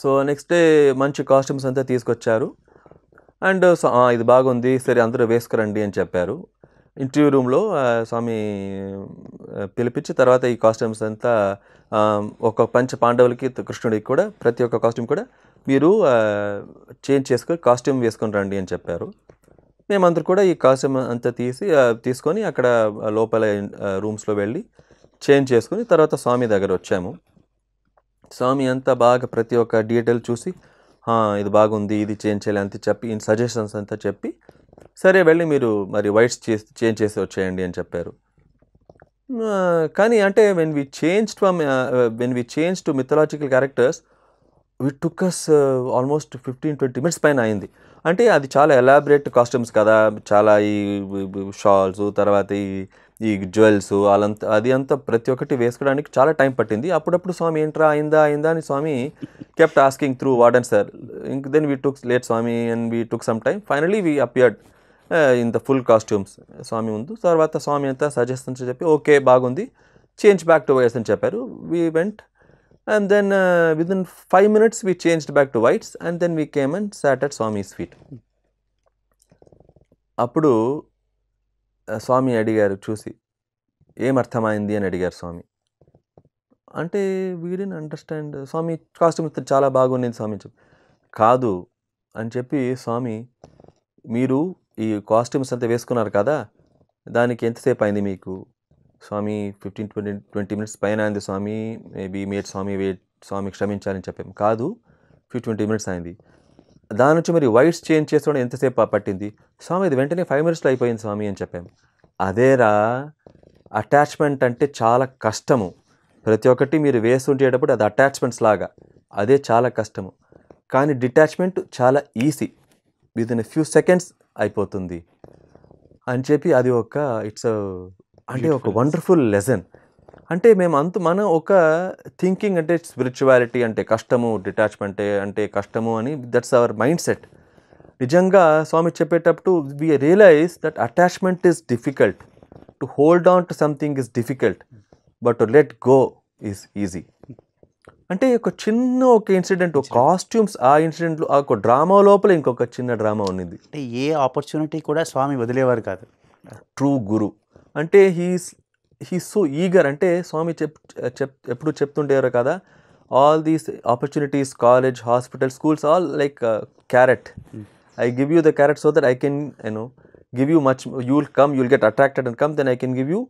సో నెక్స్ట్ డే మంచి కాస్ట్యూమ్స్ అంతా తీసుకొచ్చారు అండ్ ఇది బాగుంది సరే అందరూ వేసుకురండి అని చెప్పారు ఇంటర్వ్యూ రూమ్లో స్వామి పిలిపించి తర్వాత ఈ కాస్ట్యూమ్స్ అంతా ఒక పంచ పాండవులకి కృష్ణుడికి కూడా ప్రతి ఒక్క కాస్ట్యూమ్ కూడా మీరు చేంజ్ చేసుకొని కాస్ట్యూమ్ వేసుకొని రండి అని చెప్పారు మేమందరూ కూడా ఈ కాస్ట్యూమ్ అంతా తీసి తీసుకొని అక్కడ లోపల రూమ్స్లో వెళ్ళి చేంజ్ చేసుకుని తర్వాత స్వామి దగ్గర వచ్చాము స్వామి అంతా బాగా ప్రతి ఒక్క డీటెయిల్ చూసి ఇది బాగుంది ఇది చేంజ్ చేయాలి అంతే చెప్పి సజెషన్స్ అంతా చెప్పి సరే వెళ్ళి మీరు మరి వైట్స్ చేంజ్ చేసి వచ్చేయండి అని చెప్పారు కానీ అంటే when we change from when we change to mythological characters we took us almost fifteen twenty minutes పైన అయింది అంటే అది చాలా ఎలాబరేట్ కాస్ట్యూమ్స్ కదా చాలా ఈ షాల్స్ తర్వాత ఈ ఈ జ్యువెల్స్ వాళ్ళంతా అది అంతా ప్రతి ఒక్కటి వేసుకోవడానికి చాలా టైం పట్టింది అప్పుడప్పుడు స్వామి ఏంట్రా అయిందా అయిందా అని Swami kept asking through warden sir ఇంక then we took late Swami and we took some time finally we appeared in the full costumes Swami ముందు తర్వాత స్వామి అంతా సజెషన్స్ చెప్పి ఓకే బాగుంది చేంజ్ బ్యాక్ టు వైట్స్ అని చెప్పారు we went and then within five minutes we changed back to whites and then we came and sat at Swami sweet అప్పుడు స్వామి అడిగారు చూసి ఏమర్థమైంది అని అడిగారు స్వామి అంటే వీడిని అండర్స్టాండ్ స్వామి కాస్ట్యూమ్ చాలా బాగుంది స్వామి చెప్పి కాదు అని చెప్పి స్వామి మీరు ఈ కాస్ట్యూమ్స్ అంతా వేసుకున్నారు కదా దానికి ఎంతసేపు అయింది మీకు Swami fifteen twenty twenty minutes పైన అయింది Swami maybe mate Swami wait Swami క్షమించాలని చెప్పాము కాదు ఫిఫ్టీ ట్వంటీ మినిట్స్ అయింది దాని నుంచి మరి వైట్స్ చేంజ్ చేసుకోవడం ఎంతసేపు పట్టింది స్వామి ఇది వెంటనే ఫైవ్ మినిట్స్లో అయిపోయింది స్వామి అని చెప్పాము అదేరా అటాచ్మెంట్ అంటే చాలా కష్టము ప్రతి ఒక్కటి మీరు వేస్తుంటేటప్పుడు అది అటాచ్మెంట్స్ లాగా అదే చాలా కష్టము కానీ డిటాచ్మెంట్ చాలా easy within few seconds అయిపోతుంది అని చెప్పి అది ఒక ఇట్స్ అంటే ఒక వండర్ఫుల్ లెసన్ అంటే మేము అంత మనం ఒక థింకింగ్ అంటే స్పిరిచువాలిటీ అంటే కష్టము డిటాచ్మెంట్ అంటే కష్టము అని దట్స్ అవర్ మైండ్ సెట్ నిజంగా స్వామి చెప్పేటప్పుడు we realize that attachment is difficult to hold on to something is difficult but to let go is easy అంటే ఒక చిన్న ఒక ఇన్సిడెంట్ ఒక కాస్ట్యూమ్స్ ఆ ఇన్సిడెంట్ ఆ ఒక డ్రామా లోపల ఇంకొక చిన్న డ్రామా ఉన్నింది అంటే ఏ ఆపర్చునిటీ కూడా స్వామి వదిలేవారు కాదు ట్రూ గురు అంటే హీస్ హీ సో ఈగర్ అంటే స్వామి చెప్ చెప్ ఎప్పుడు చెప్తుండేవారు కదా all these opportunities college hospital schools all like carrot I give you the carrot so that I can you know give you much you will come you will get attracted and come then I can give you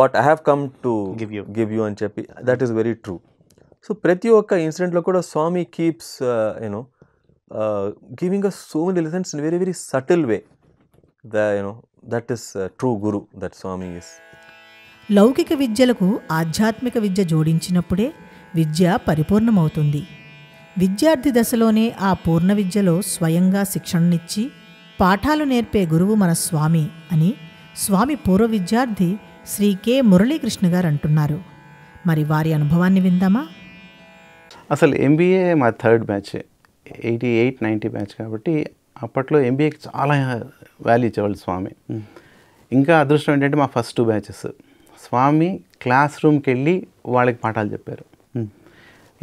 what I have come to give you give you అని చెప్పి that is very true so ప్రతి ఒక్క ఇన్సిడెంట్లో కూడా Swami keeps you know giving a so many lessons in very very subtle way the you know that is true guru that Swami is లౌకిక విద్యలకు ఆధ్యాత్మిక విద్య జోడించినప్పుడే విద్య పరిపూర్ణమవుతుంది విద్యార్థి దశలోనే ఆ పూర్ణ విద్యలో స్వయంగా శిక్షణనిచ్చి పాఠాలు నేర్పే గురువు మన స్వామి అని స్వామి పూర్వ విద్యార్థి శ్రీ కె మురళీకృష్ణ గారు అంటున్నారు మరి వారి అనుభవాన్ని విందామా అసలు ఎంబీఏ మా third batch eighty eight ninety batch కాబట్టి అప్పట్లో ఎంబీఏకి చాలా వాల్యూ ఇచ్చేవాళ్ళు స్వామి ఇంకా అదృష్టం ఏంటంటే మా first two batches Swami class రూమ్కి వెళ్ళి వాళ్ళకి పాఠాలు చెప్పారు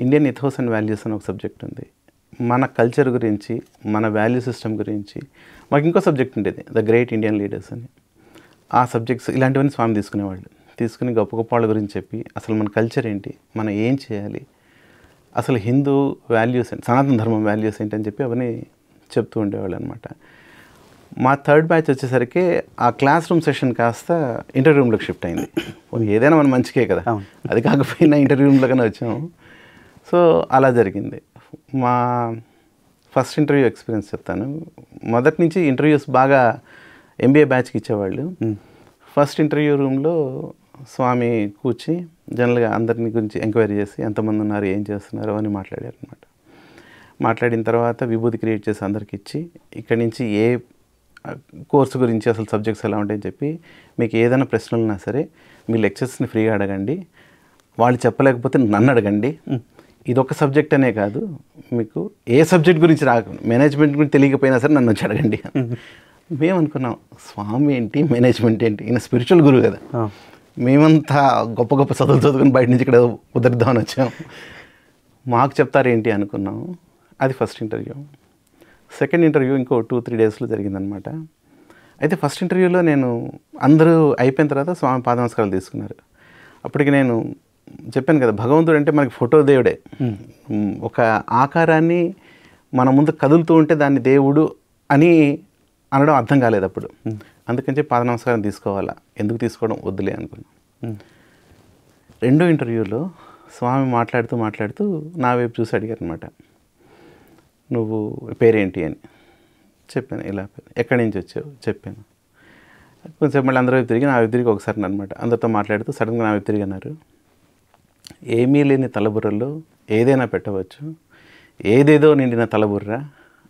ఇండియన్ ఇథోస్ అండ్ వాల్యూస్ అని ఒక సబ్జెక్ట్ ఉంది మన కల్చర్ గురించి మన వాల్యూ సిస్టమ్ గురించి మాకు ఇంకో సబ్జెక్ట్ ఉండేది ద గ్రేట్ ఇండియన్ లీడర్స్ అని ఆ సబ్జెక్ట్స్ ఇలాంటివన్నీ స్వామి తీసుకునేవాళ్ళు తీసుకుని గొప్ప గొప్ప వాళ్ళ గురించి చెప్పి అసలు మన కల్చర్ ఏంటి మనం ఏం చేయాలి అసలు హిందూ వాల్యూస్ ఏంటి సనాతన ధర్మం వాల్యూస్ ఏంటి అని చెప్పి అవన్నీ చెప్తూ ఉండేవాళ్ళు అనమాట మా థర్డ్ బ్యాచ్ వచ్చేసరికి ఆ క్లాస్ రూమ్ సెషన్ కాస్త ఇంటర్వ్యూ రూమ్లోకి షిఫ్ట్ అయింది ఏదైనా మనం మంచికే కదా అది కాకపోయినా ఇంటర్వ్యూ కానీ వచ్చాము సో అలా జరిగింది మా ఫస్ట్ ఇంటర్వ్యూ ఎక్స్పీరియన్స్ చెప్తాను మొదటి నుంచి ఇంటర్వ్యూస్ బాగా ఎంబీఏ బ్యాచ్కి ఇచ్చేవాళ్ళు ఫస్ట్ ఇంటర్వ్యూ రూమ్లో స్వామి కూర్చి జనరల్గా అందరిని గురించి ఎంక్వైరీ చేసి ఎంతమంది ఉన్నారు ఏం చేస్తున్నారు అని మాట్లాడారు అనమాట మాట్లాడిన తర్వాత విభూతి క్రియేట్ చేసి అందరికి ఇచ్చి ఇక్కడి నుంచి ఏ కోర్సు గురించి అసలు సబ్జెక్ట్స్ ఎలా ఉంటాయని చెప్పి మీకు ఏదైనా ప్రశ్నలు ఉన్నా సరే మీ లెక్చర్స్ని ఫ్రీగా అడగండి వాళ్ళు చెప్పలేకపోతే నన్ను అడగండి ఇదొక సబ్జెక్ట్ అనే కాదు మీకు ఏ సబ్జెక్ట్ గురించి రా మేనేజ్మెంట్ గురించి తెలియకపోయినా సరే నన్ను వచ్చి అడగండి మేమనుకున్నాం స్వామి ఏంటి మేనేజ్మెంట్ ఏంటి ఈయన స్పిరిచువల్ గురువు కదా మేమంతా గొప్ప గొప్ప చదువులు చదువుకుని బయట నుంచి ఇక్కడ ఉదరిద్దామని వచ్చాం మాకు చెప్తారేంటి అనుకున్నాం అది ఫస్ట్ ఇంటర్వ్యూ సెకండ్ ఇంటర్వ్యూ ఇంకో టూ త్రీ డేస్లో జరిగిందనమాట అయితే ఫస్ట్ ఇంటర్వ్యూలో నేను అందరూ అయిపోయిన తర్వాత స్వామి పాద నమస్కారాలు తీసుకున్నారు అప్పటికి నేను చెప్పాను కదా భగవంతుడు అంటే మనకి ఫోటో దేవుడే ఒక ఆకారాన్ని మన ముందు కదులుతూ ఉంటే దాన్ని దేవుడు అని అనడం అర్థం కాలేదు అప్పుడు అందుకని చెప్పి పాద నమస్కారం తీసుకోవాలా ఎందుకు తీసుకోవడం వద్దులే అనుకున్నాను రెండో ఇంటర్వ్యూలో స్వామి మాట్లాడుతూ మాట్లాడుతూ నా వైపు చూసి అడిగారు అనమాట నువ్వు పేరేంటి అని చెప్పాను ఇలా ఎక్కడి నుంచి వచ్చావు చెప్పాను కొంచెం మళ్ళీ అందరూ తిరిగి నా వైపు తిరిగి ఒకసారి అనమాట అందరితో మాట్లాడుతూ సడన్గా నా వైపు తిరిగి అన్నారు ఏమీ లేని తలబుర్రలో ఏదైనా పెట్టవచ్చు ఏదేదో నిండిన తలబుర్ర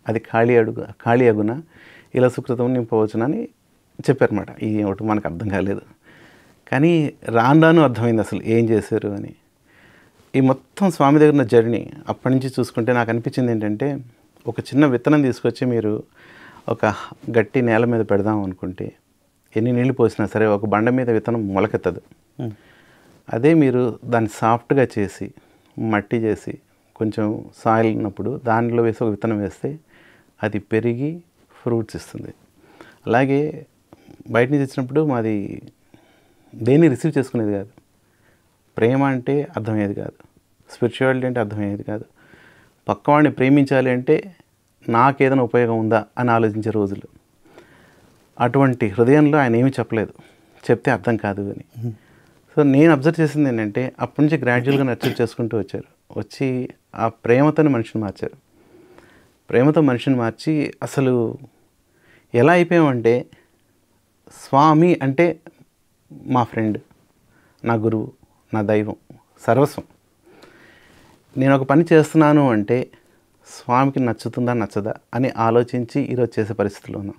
అది ఖాళీ అడుగు ఖాళీ అగున ఇలా సుకృతం నింపవచ్చునని చెప్పారన్నమాట ఇది ఒకటి మనకు అర్థం కాలేదు కానీ రాను రాను అర్థమైంది అసలు ఏం చేశారు అని ఈ మొత్తం స్వామి దగ్గర జర్నీ అప్పటి నుంచి చూసుకుంటే నాకు అనిపించింది ఏంటంటే ఒక చిన్న విత్తనం తీసుకొచ్చి మీరు ఒక గట్టి నేల మీద పెడదాం అనుకుంటే ఎన్ని నీళ్ళు పోసినా సరే ఒక బండ మీద విత్తనం మొలకెత్తదు అదే మీరు దాన్ని సాఫ్ట్గా చేసి మట్టి చేసి కొంచెం సాయిల్ ఉన్నప్పుడు దానిలో వేసి ఒక విత్తనం వేస్తే అది పెరిగి ఫ్రూట్స్ ఇస్తుంది అలాగే బయట నుంచి వచ్చినప్పుడు మాది దేన్ని రిసీవ్ చేసుకునేది కాదు ప్రేమ అంటే అర్థమయ్యేది కాదు స్పిరిచువాలిటీ అంటే అర్థమయ్యేది కాదు పక్కవాడిని ప్రేమించాలి అంటే నాకేదైనా ఉపయోగం ఉందా అని ఆలోచించే రోజులు అటువంటి హృదయంలో ఆయన ఏమీ చెప్పలేదు చెప్తే అర్థం కాదు అని సో నేను అబ్జర్వ్ చేసింది ఏంటంటే అప్పటి నుంచి గ్రాడ్యువల్గా నర్చర్ చేసుకుంటూ వచ్చారు వచ్చి ఆ ప్రేమతోనే మనిషిని మార్చారు ప్రేమతో మనిషిని మార్చి అసలు ఎలా అయిపోయామంటే స్వామి అంటే మా ఫ్రెండ్ నా గురువు నా దైవం సర్వస్వం నేను ఒక పని చేస్తున్నాను అంటే స్వామికి నచ్చుతుందా నచ్చదా అని ఆలోచించి ఈరోజు చేసే పరిస్థితులు ఉన్నాం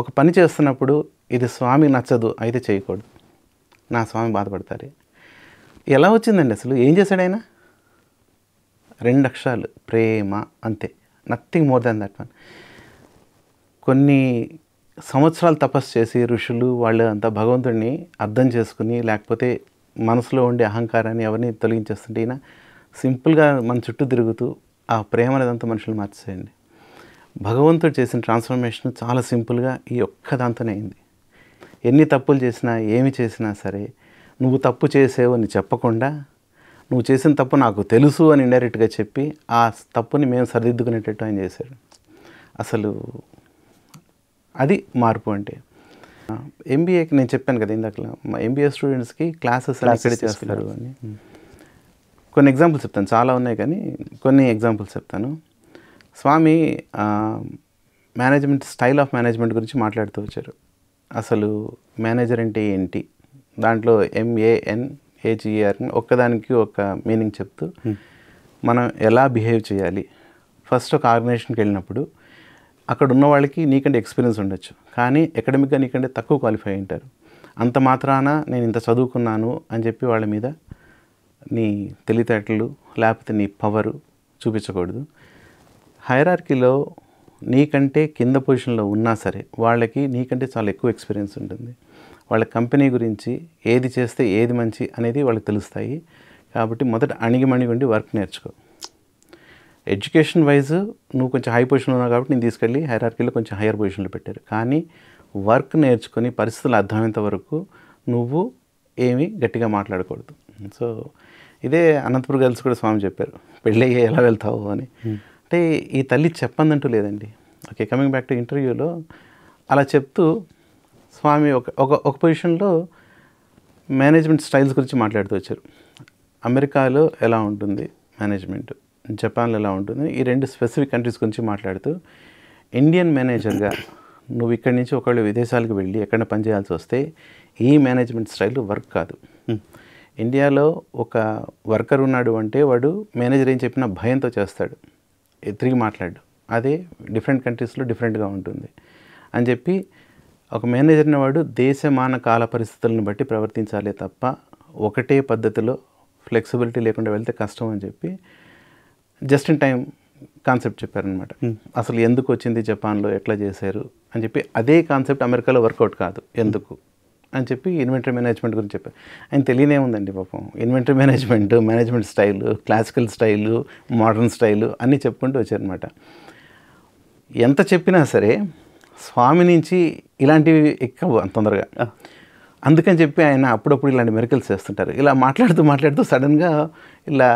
ఒక పని చేస్తున్నప్పుడు ఇది స్వామి నచ్చదు అయితే చేయకూడదు నా స్వామి బాధపడతారు ఎలా వచ్చిందండి అసలు ఏం చేశాడు ఆయన రెండు అక్షరాలు ప్రేమ అంతే nothing more than that one కొన్ని సంవత్సరాలు తపస్సు చేసి ఋషులు వాళ్ళు అంతా భగవంతుడిని అర్థం చేసుకుని లేకపోతే మనసులో ఉండే అహంకారాన్ని ఎవరిని తొలగించేస్తుంటే ఈయన సింపుల్గా మన చుట్టూ తిరుగుతూ ఆ ప్రేమ అనేదంతా మనుషులు మార్చేయండి భగవంతుడు చేసిన ట్రాన్స్ఫర్మేషన్ చాలా సింపుల్గా ఈ ఒక్క దాంతోనే అయింది ఎన్ని తప్పులు చేసినా ఏమి చేసినా సరే నువ్వు తప్పు చేసేవు అని చెప్పకుండా నువ్వు చేసిన తప్పు నాకు తెలుసు అని ఇండైరెక్ట్గా చెప్పి ఆ తప్పుని మేము సరిదిద్దుకునేటట్టు ఆయన చేశాడు అసలు అది మార్పు అంటే ఎంబీఏకి నేను చెప్పాను కదా ఇందాక ఎంబీఏ స్టూడెంట్స్కి క్లాసెస్ ఇక్కడ అని కొన్ని ఎగ్జాంపుల్స్ చెప్తాను చాలా ఉన్నాయి కానీ కొన్ని ఎగ్జాంపుల్స్ చెప్తాను Swami management style of management గురించి మాట్లాడుతూ వచ్చారు అసలు మేనేజర్ అంటే ఏంటి దాంట్లో ఎంఏఎన్ e హెచ్ఈఆర్ ఒక్కదానికి ఒక మీనింగ్ చెప్తూ మనం ఎలా బిహేవ్ చేయాలి ఫస్ట్ ఒక ఆర్గనైజేషన్కి వెళ్ళినప్పుడు అక్కడ ఉన్న వాళ్ళకి నీకంటే ఎక్స్పీరియన్స్ ఉండొచ్చు కానీ అకాడమిక్గా నీకంటే తక్కువ క్వాలిఫై అయింటారు అంత మాత్రాన నేను ఇంత చదువుకున్నాను అని చెప్పి వాళ్ళ మీద నీ తెలివితేటలు లేకపోతే నీ పవరు చూపించకూడదు హైరార్కీలో నీకంటే కింద పొజిషన్లో ఉన్నా సరే వాళ్ళకి నీకంటే చాలా ఎక్కువ ఎక్స్పీరియన్స్ ఉంటుంది వాళ్ళ కంపెనీ గురించి ఏది చేస్తే ఏది మంచి అనేది వాళ్ళకి తెలుస్తాయి కాబట్టి మొదట ఉండి వర్క్ నేర్చుకో ఎడ్యుకేషన్ వైజ్ నువ్వు కొంచెం హై పొజిషన్లో ఉన్నావు కాబట్టి నేను తీసుకెళ్ళి హైరార్కీలో కొంచెం హయ్యర్ పొజిషన్లో పెట్టారు కానీ వర్క్ నేర్చుకొని పరిస్థితులు అర్థమయ్యేంత వరకు నువ్వు ఏమీ గట్టిగా మాట్లాడకూడదు సో ఇదే అనంతపురం గర్ల్స్ కూడా స్వామి చెప్పారు పెళ్ళి అయ్యే ఎలా వెళ్తావు అని hmm. అంటే ఈ తల్లి చెప్పందంటూ లేదండి ఓకే కమింగ్ బ్యాక్ టు ఇంటర్వ్యూలో అలా చెప్తూ స్వామి ఒక ఒక ఒక పొజిషన్లో మేనేజ్మెంట్ స్టైల్స్ గురించి మాట్లాడుతూ వచ్చారు అమెరికాలో ఎలా ఉంటుంది మేనేజ్మెంట్ జపాన్లో ఎలా ఉంటుంది ఈ రెండు స్పెసిఫిక్ కంట్రీస్ గురించి మాట్లాడుతూ ఇండియన్ మేనేజర్గా నువ్వు ఇక్కడి నుంచి ఒకళ్ళు విదేశాలకు వెళ్ళి ఎక్కడ పనిచేయాల్సి వస్తే ఈ మేనేజ్మెంట్ స్టైల్ వర్క్ కాదు hmm. ఇండియాలో ఒక వర్కర్ ఉన్నాడు అంటే వాడు మేనేజర్ ఏం చెప్పిన భయంతో చేస్తాడు తిరిగి మాట్లాడు అదే డిఫరెంట్ కంట్రీస్లో డిఫరెంట్గా ఉంటుంది అని చెప్పి ఒక మేనేజర్ని వాడు దేశమాన కాల పరిస్థితులను బట్టి ప్రవర్తించాలి తప్ప ఒకటే పద్ధతిలో ఫ్లెక్సిబిలిటీ లేకుండా వెళ్తే కష్టం అని చెప్పి జస్ట్ ఇన్ టైం కాన్సెప్ట్ చెప్పారనమాట అసలు ఎందుకు వచ్చింది జపాన్లో ఎట్లా చేశారు అని చెప్పి అదే కాన్సెప్ట్ అమెరికాలో వర్కౌట్ కాదు ఎందుకు అని చెప్పి ఇన్వెంటరీ మేనేజ్మెంట్ గురించి చెప్పారు ఆయన తెలియనే ఉందండి పాపం inventory management management style classical style modern style అన్నీ చెప్పుకుంటూ వచ్చారనమాట ఎంత చెప్పినా సరే స్వామి నుంచి ఇలాంటివి ఎక్కువ తొందరగా అందుకని చెప్పి ఆయన అప్పుడప్పుడు ఇలాంటి మెరికల్స్ చేస్తుంటారు ఇలా మాట్లాడుతూ మాట్లాడుతూ సడన్గా ఇలా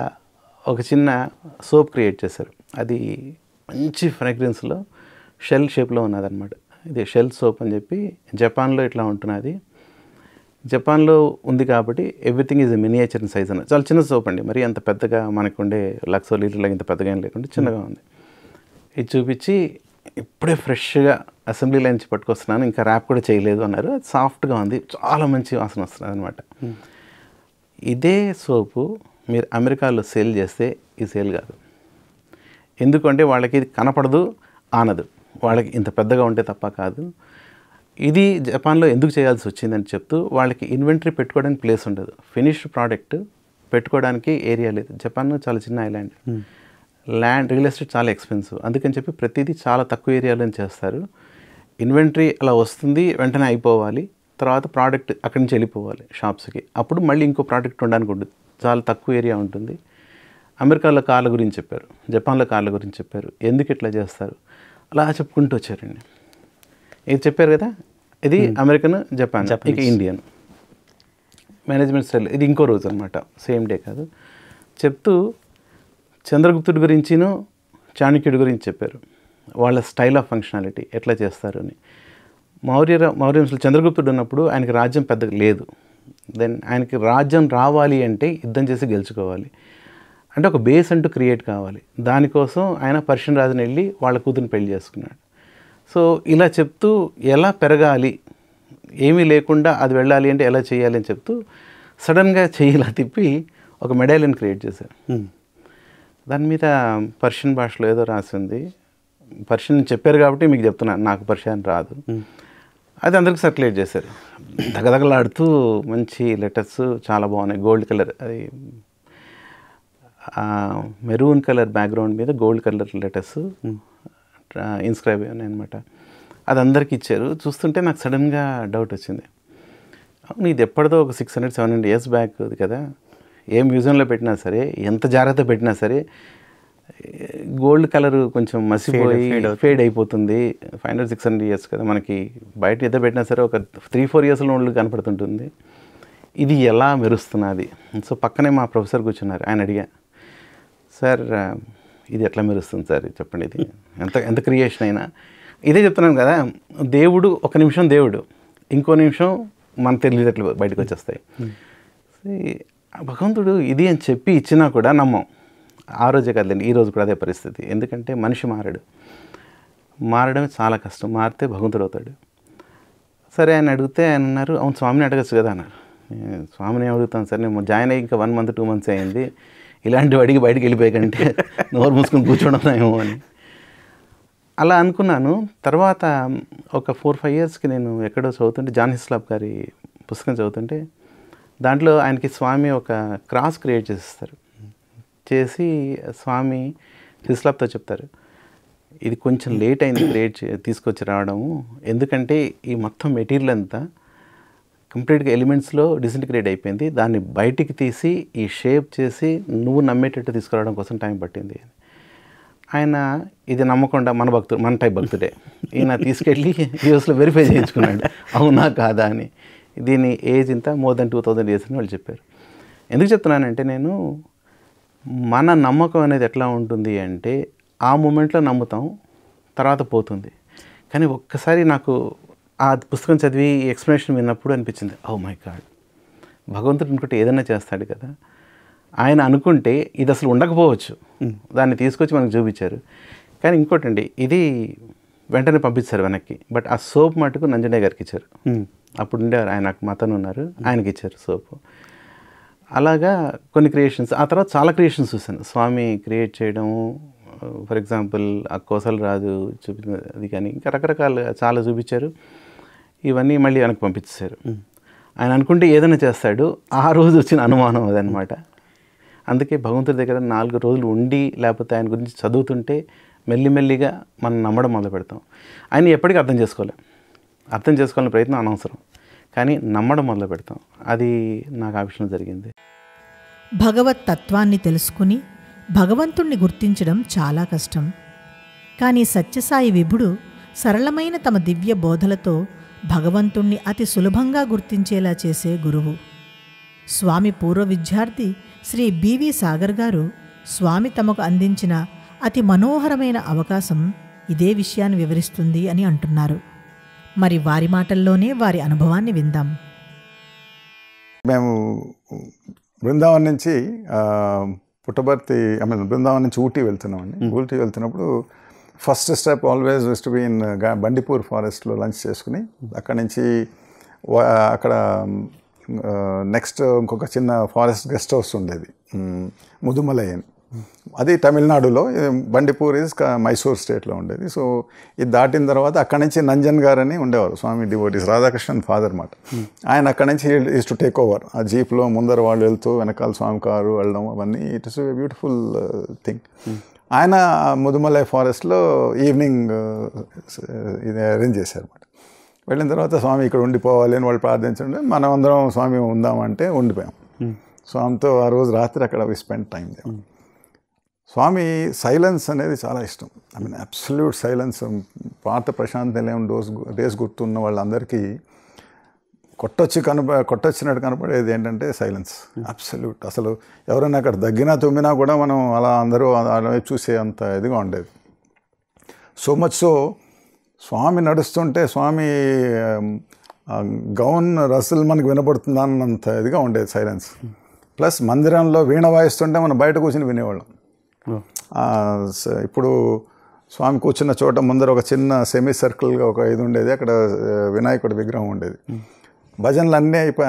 ఒక చిన్న సోప్ క్రియేట్ చేశారు అది మంచి ఫ్రాగ్రెన్స్లో షెల్ షేప్లో ఉన్నదన్నమాట ఇది షెల్ సోప్ అని చెప్పి జపాన్లో ఇట్లా ఉంటున్నది జపాన్లో ఉంది కాబట్టి ఎవ్రీథింగ్ ఈజ్ మినియేచర్ సైజ్ అని చాలా చిన్న సోప్ అండి మరి అంత పెద్దగా మనకు ఉండే లక్షో లీటర్లు ఇంత పెద్దగా ఏం లేకుండా చిన్నగా ఉంది ఇది చూపించి ఇప్పుడే ఫ్రెష్గా అసెంబ్లీ లైన్ నుంచి పట్టుకొస్తున్నాను ఇంకా ర్యాప్ కూడా చేయలేదు అన్నారు అది సాఫ్ట్గా ఉంది చాలా మంచి వాసన వస్తుంది అనమాట ఇదే సోపు మీరు అమెరికాలో సేల్ చేస్తే ఈ సేల్ కాదు ఎందుకంటే వాళ్ళకి ఇది కనపడదు ఆనదు వాళ్ళకి ఇంత పెద్దగా ఉంటే తప్ప కాదు ఇది జపాన్లో ఎందుకు చేయాల్సి వచ్చిందని చెప్తూ వాళ్ళకి ఇన్వెంటరీ పెట్టుకోవడానికి ప్లేస్ ఉండదు ఫినిష్డ్ ప్రోడక్ట్ పెట్టుకోవడానికి ఏరియా లేదు జపాన్ చాలా చిన్న island hmm. Land real estate చాలా ఎక్స్పెన్సివ్ అందుకని చెప్పి ప్రతిదీ చాలా తక్కువ ఏరియాలో చేస్తారు ఇన్వెంటరీ అలా వస్తుంది వెంటనే అయిపోవాలి తర్వాత ప్రోడక్ట్ అక్కడి నుంచి వెళ్ళిపోవాలి షాప్స్కి అప్పుడు మళ్ళీ ఇంకో ప్రోడక్ట్ ఉండడానికి ఉంటుంది చాలా తక్కువ ఏరియా ఉంటుంది అమెరికాలో కార్ల గురించి చెప్పారు జపాన్లో కార్ల గురించి చెప్పారు ఎందుకు ఇట్లా చేస్తారు అలా చెప్పుకుంటూ వచ్చారండి ఇది చెప్పారు కదా ఇది అమెరికన్ hmm. జపాన్ ఇక ఇండియన్ మేనేజ్మెంట్ స్టైల్ ఇది ఇంకో రోజు అనమాట సేమ్ డే కాదు చెప్తూ చంద్రగుప్తుడి గురించినూ చాణక్యుడి గురించి చెప్పారు వాళ్ళ స్టైల్ ఆఫ్ ఫంక్షనాలిటీ ఎట్లా చేస్తారు అని మౌర్య మౌర్యంశులు చంద్రగుప్తుడు ఉన్నప్పుడు ఆయనకి రాజ్యం పెద్దగా లేదు దెన్ ఆయనకి రాజ్యం రావాలి అంటే యుద్ధం చేసి గెలుచుకోవాలి అంటే ఒక బేస్ అంటూ క్రియేట్ కావాలి దానికోసం ఆయన పర్షియన్ రాజుని వెళ్ళి వాళ్ళ కూతురుని పెళ్లి చేసుకున్నాడు సో ఇలా చెప్తూ ఎలా పెరగాలి ఏమీ లేకుండా అది వెళ్ళాలి అంటే ఎలా చేయాలి అని చెప్తూ సడన్గా చేయిలా తిప్పి ఒక మెడాలియన్ క్రియేట్ చేశారు దాని మీద పర్షియన్ భాషలో ఏదో రాసింది పర్షియన్ చెప్పారు కాబట్టి మీకు చెప్తున్నాను నాకు పర్షియన్ రాదు అది అందరికి సర్క్యులేట్ చేశారు దగదగలాడుతూ మంచి లెటర్స్ చాలా బాగున్నాయి గోల్డ్ కలర్ అది మెరూన్ కలర్ బ్యాక్గ్రౌండ్ మీద గోల్డ్ కలర్ లెటర్స్ ఇన్స్క్రైబ్ అయ్యాను అనమాట అది అందరికీ ఇచ్చారు చూస్తుంటే నాకు సడన్గా డౌట్ వచ్చింది అవును ఇది ఎప్పటిదో ఒక six hundred seven hundred years back అది కదా ఏ మ్యూజియంలో పెట్టినా సరే ఎంత జాగ్రత్త పెట్టినా సరే గోల్డ్ కలర్ కొంచెం మసిపోయి ఫేడ్ అయిపోతుంది five hundred six hundred years కదా మనకి బయట ఎంత పెట్టినా సరే ఒక త్రీ ఫోర్ ఇయర్స్లో ఒళ్ళు కనపడుతుంటుంది ఇది ఎలా మెరుస్తున్నది సో పక్కనే మా ప్రొఫెసర్ కూర్చున్నారు ఆయన అడిగా సార్ ఇది ఎట్లా మెరుస్తుంది సార్ చెప్పండి ఇది ఎంత ఎంత క్రియేషన్ అయినా ఇదే చెప్తున్నాను కదా దేవుడు ఒక నిమిషం దేవుడు ఇంకో నిమిషం మన తెలియదట్లు బయటకు వచ్చేస్తాయి భగవంతుడు ఇది అని చెప్పి ఇచ్చినా కూడా నమ్మం ఆ రోజే కదండి ఈ రోజు కూడా అదే పరిస్థితి ఎందుకంటే మనిషి మారాడు మారడం చాలా కష్టం మారితే భగవంతుడు అవుతాడు సరే ఆయన అడిగితే ఆయన అన్నారు అవును స్వామిని అడగచ్చు కదా అన్నారు స్వామిని అడుగుతాను సార్ నేను జాయిన్ అయ్యి ఇంకా వన్ మంత్ టూ మంత్స్ అయింది ఇలాంటి వాడికి బయటకు వెళ్ళిపోయాకంటే నోరు మూసుకొని కూర్చోవడం అని అలా అనుకున్నాను తర్వాత ఒక ఫోర్ ఫైవ్ ఇయర్స్కి నేను ఎక్కడో చదువుతుంటే జాన్ హిస్లాబ్ గారి పుస్తకం చదువుతుంటే దాంట్లో ఆయనకి స్వామి ఒక క్రాస్ క్రియేట్ చేసిస్తారు చేసి స్వామి హిస్లాబ్తో చెప్తారు ఇది కొంచెం లేట్ అయింది క్రియేట్ తీసుకొచ్చి రావడము ఎందుకంటే ఈ మొత్తం మెటీరియల్ అంతా కంప్లీట్గా ఎలిమెంట్స్లో డిసింటిగ్రేట్ అయిపోయింది దాన్ని బయటికి తీసి ఈ షేప్ చేసి నువ్వు నమ్మేటట్టు తీసుకురావడం కోసం టైం పట్టింది ఆయన ఇది నమ్మకుండా మన భక్తుడు మన టైప్ భక్తుడే ఈయన తీసుకెళ్ళి యూఎస్లో వెరిఫై చేయించుకున్నాడు అవునా కాదా అని దీని ఏజ్ ఇంత more than two thousand years అని వాళ్ళు చెప్పారు ఎందుకు చెప్తున్నానంటే నేను మన నమ్మకం అనేది ఎట్లా ఉంటుంది అంటే ఆ మూమెంట్లో నమ్ముతాం తర్వాత పోతుంది కానీ ఒక్కసారి నాకు ఆ పుస్తకం చదివి ఎక్స్ప్లెనేషన్ విన్నప్పుడు అనిపించింది ఓ మై గాడ్ భగవంతుడు అనుకుంటే ఏదైనా చేస్తాడు కదా ఆయన అనుకుంటే ఇది అసలు ఉండకపోవచ్చు దాన్ని తీసుకొచ్చి మనకు చూపించారు కానీ ఇంకోటి అండి ఇది వెంటనే పంపించారు వెనక్కి బట్ ఆ సోప్ మటుకు నంజనే గారికి ఇచ్చారు అప్పుడు ఉండేవారు ఆయన మతను ఉన్నారు ఆయనకి ఇచ్చారు సోపు అలాగా కొన్ని క్రియేషన్స్ ఆ తర్వాత చాలా క్రియేషన్స్ చూశాను స్వామి క్రియేట్ చేయడం ఫర్ ఎగ్జాంపుల్ ఆ కోసలు రాదు చూపి అది కానీ ఇంకా రకరకాలుగా చాలా చూపించారు ఇవన్నీ మళ్ళీ వెనక్కి పంపించేశారు ఆయన అనుకుంటే ఏదైనా చేస్తాడు ఆ రోజు వచ్చిన అనుమానం అదనమాట అందుకే భగవంతుడి దగ్గర నాలుగు రోజులు ఉండి లేకపోతే ఆయన గురించి చదువుతుంటే మెల్లిమెల్లిగా మనం నమ్మడం మొదలు పెడతాం ఆయన ఎప్పటికీ అర్థం చేసుకోలేం అర్థం చేసుకోవాలని ప్రయత్నం అనవసరం కానీ నమ్మడం మొదలు పెడతాం అది నాకు ఆ జరిగింది భగవత్ తత్వాన్ని తెలుసుకుని భగవంతుణ్ణి గుర్తించడం చాలా కష్టం కానీ సత్యసాయి విభుడు సరళమైన తమ దివ్య బోధలతో భగవంతుణ్ణి అతి సులభంగా గుర్తించేలా చేసే గురువు స్వామి పూర్వ విద్యార్థి శ్రీ బివి సాగర్ గారు స్వామి తమకు అందించిన అతి మనోహరమైన అవకాశం ఇదే విషయాన్ని వివరిస్తుంది అని అంటున్నారు మరి వారి మాటల్లోనే వారి అనుభవాన్ని విందాం మేము బృందావనం నుంచి పుట్టబర్తి ఐ మీన్ బృందావనం నుంచి ఊటీ వెళ్తున్నామండి ఊటీ వెళ్తున్నప్పుడు first step always was been in uh, Bandipur ఫారెస్ట్లో లంచ్ చేసుకుని అక్కడ నుంచి అక్కడ నెక్స్ట్ ఇంకొక చిన్న ఫారెస్ట్ గెస్ట్ హౌస్ ఉండేది ముదుమలై అని అది తమిళనాడులో బండిపూర్ ఈజ్ మైసూర్ స్టేట్లో ఉండేది సో ఇది దాటిన తర్వాత అక్కడ నుంచి నంజన్ గారు అని ఉండేవారు స్వామి డివోటీస్ రాధాకృష్ణన్ ఫాదర్ మాట ఆయన అక్కడి నుంచి ఈజ్ టు టేక్ ఓవర్ ఆ జీప్లో ముందర వాళ్ళు వెళ్తూ వెనకాల స్వామి కారు వెళ్ళడం అవన్నీ it is beautiful uh, thing ఆయన ముదుమలై ఫారెస్ట్లో ఈవినింగ్ ఇది అరేంజ్ చేశారన్నమాట వెళ్ళిన తర్వాత స్వామి ఇక్కడ ఉండిపోవాలి అని వాళ్ళు ప్రార్థించండి మనం అందరం స్వామి ఉందామంటే ఉండిపోయాం స్వామితో ఆ రోజు రాత్రి అక్కడ we spend time Swami silence అనేది చాలా ఇష్టం ఐ మీన్ అబ్సల్యూట్ సైలెన్స్ పాత ప్రశాంతం నిలయం డోస్ డేస్ గుర్తున్న వాళ్ళందరికీ కొట్టొచ్చి కనప కొట్టొచ్చినట్టు కనపడేది ఏంటంటే సైలెన్స్ అబ్సల్యూట్ అసలు ఎవరైనా అక్కడ దగ్గినా తుమ్మినా కూడా మనం అలా అందరూ అలా చూసే అంత ఇదిగా ఉండేది సో మచ్ సో స్వామి నడుస్తుంటే స్వామి గౌన్ రసలు మనకు వినపడుతుందా అన్నంత ఇదిగా ఉండేది సైలెన్స్ ప్లస్ మందిరంలో వీణ వాయిస్తుంటే మనం బయట కూర్చుని వినేవాళ్ళం ఇప్పుడు స్వామి కూర్చున్న చోట ముందర ఒక చిన్న సెమీ సర్కిల్గా ఒక ఇది ఉండేది అక్కడ వినాయకుడి విగ్రహం ఉండేది భజనలు అన్నీ అయిపోయి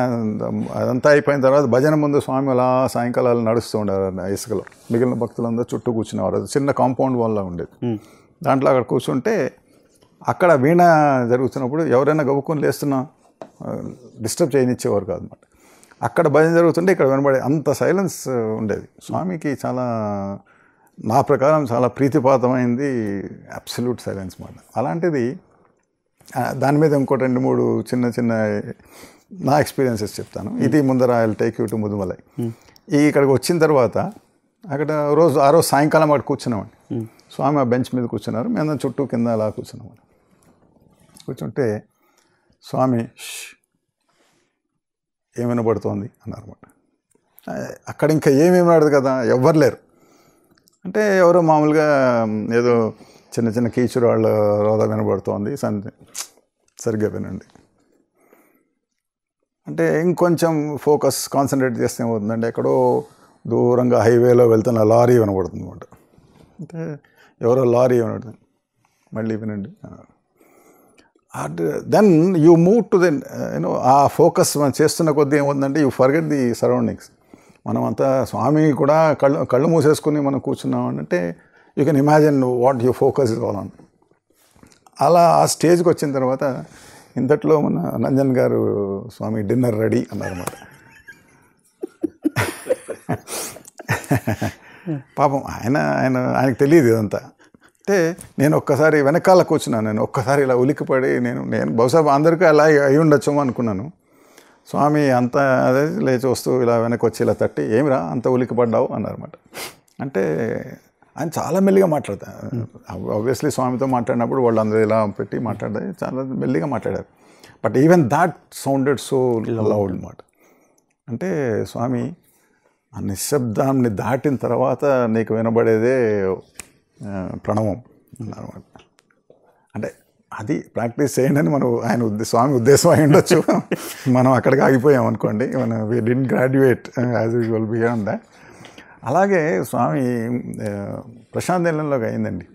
అదంతా అయిపోయిన తర్వాత భజన ముందు స్వామి అలా సాయంకాలాలు నడుస్తూ ఉండేవారు ఇసుకలో మిగిలిన భక్తులందరూ చుట్టూ కూర్చునేవారు చిన్న కాంపౌండ్ వాళ్ళ ఉండేది దాంట్లో అక్కడ కూర్చుంటే అక్కడ వీణ జరుగుతున్నప్పుడు ఎవరైనా గవ్వుకొని లేస్తున్నా డిస్టర్బ్ చేయనిచ్చేవారు కాదనమాట అక్కడ భజన జరుగుతుంటే ఇక్కడ వినబడే అంత సైలెన్స్ ఉండేది స్వామికి చాలా నా ప్రకారం చాలా ప్రీతిపాతమైంది అబ్సల్యూట్ సైలెన్స్ మాట అలాంటిది దాని మీద ఇంకోటి రెండు మూడు చిన్న చిన్న నా ఎక్స్పీరియన్సెస్ చెప్తాను hmm. ఇది ముందర I take you to Mudumalai ఈ ఇక్కడికి వచ్చిన తర్వాత అక్కడ రోజు ఆ రోజు సాయంకాలం అక్కడ కూర్చున్నామండి hmm. స్వామి ఆ బెంచ్ మీద కూర్చున్నారు మేము చుట్టూ కింద అలా కూర్చున్నామండి కూర్చుంటే స్వామి ఏమైనా పడుతోంది అన్నారన్నమాట అక్కడ ఇంకా ఏమేమి ఆడదు కదా ఎవ్వరు లేరు అంటే ఎవరో మామూలుగా ఏదో చిన్న చిన్న వాళ్ళ రోదా వినబడుతోంది సన్ సరిగ్గా వినండి అంటే ఇంకొంచెం ఫోకస్ కాన్సన్ట్రేట్ చేస్తే ఏమవుతుందంటే ఎక్కడో దూరంగా హైవేలో వెళ్తున్న లారీ వినబడుతుంది అనమాట అంటే ఎవరో లారీ వినడు మళ్ళీ వినండి at then you move to then you know ఆ ఫోకస్ మనం చేస్తున్న కొద్దీ ఏమవుతుందంటే యూ ఫర్గెట్ ది సరౌండింగ్స్ మనం అంతా స్వామి కూడా కళ్ళు కళ్ళు మూసేసుకుని మనం కూర్చున్నాం అంటే you can imagine what you focus is all on అలా ఆ స్టేజ్కి వచ్చిన తర్వాత ఇంతట్లో మన నంజన్ గారు స్వామి డిన్నర్ రెడీ అన్నారన్నమాట పాపం ఆయన ఆయన ఆయనకు తెలియదు ఇదంతా అంటే నేను ఒక్కసారి వెనకాల కూర్చున్నాను నేను ఒక్కసారి ఇలా ఉలికిపడి నేను నేను బహుశా అందరికీ అలా అయి ఉండొచ్చు అనుకున్నాను స్వామి అంత అదే లేచి వస్తూ ఇలా వెనక్కి వచ్చి ఇలా తట్టి ఏమిరా అంత ఉలికిపడ్డావు అన్నారన్నమాట అంటే ఆయన చాలా మెల్లిగా మాట్లాడతారు ఆబ్వియస్లీ స్వామితో మాట్లాడినప్పుడు వాళ్ళు అందరూ ఇలా పెట్టి మాట్లాడే చాలా మెల్లిగా మాట్లాడారు but even that sounded so loud అనమాట అంటే స్వామి ఆ నిశ్శబ్దాన్ని దాటిన తర్వాత నీకు వినబడేదే ప్రణవం అనమాట అంటే అది ప్రాక్టీస్ చేయండి అని మనం ఆయన ఉద్దే స్వామి ఉద్దేశం అయి ఉండొచ్చు మనం అక్కడికి ఆగిపోయాం అనుకోండి మనం we the graduate as usual beyond that అలాగే స్వామి ప్రశాంత నీళ్ళంలోకి అయిందండి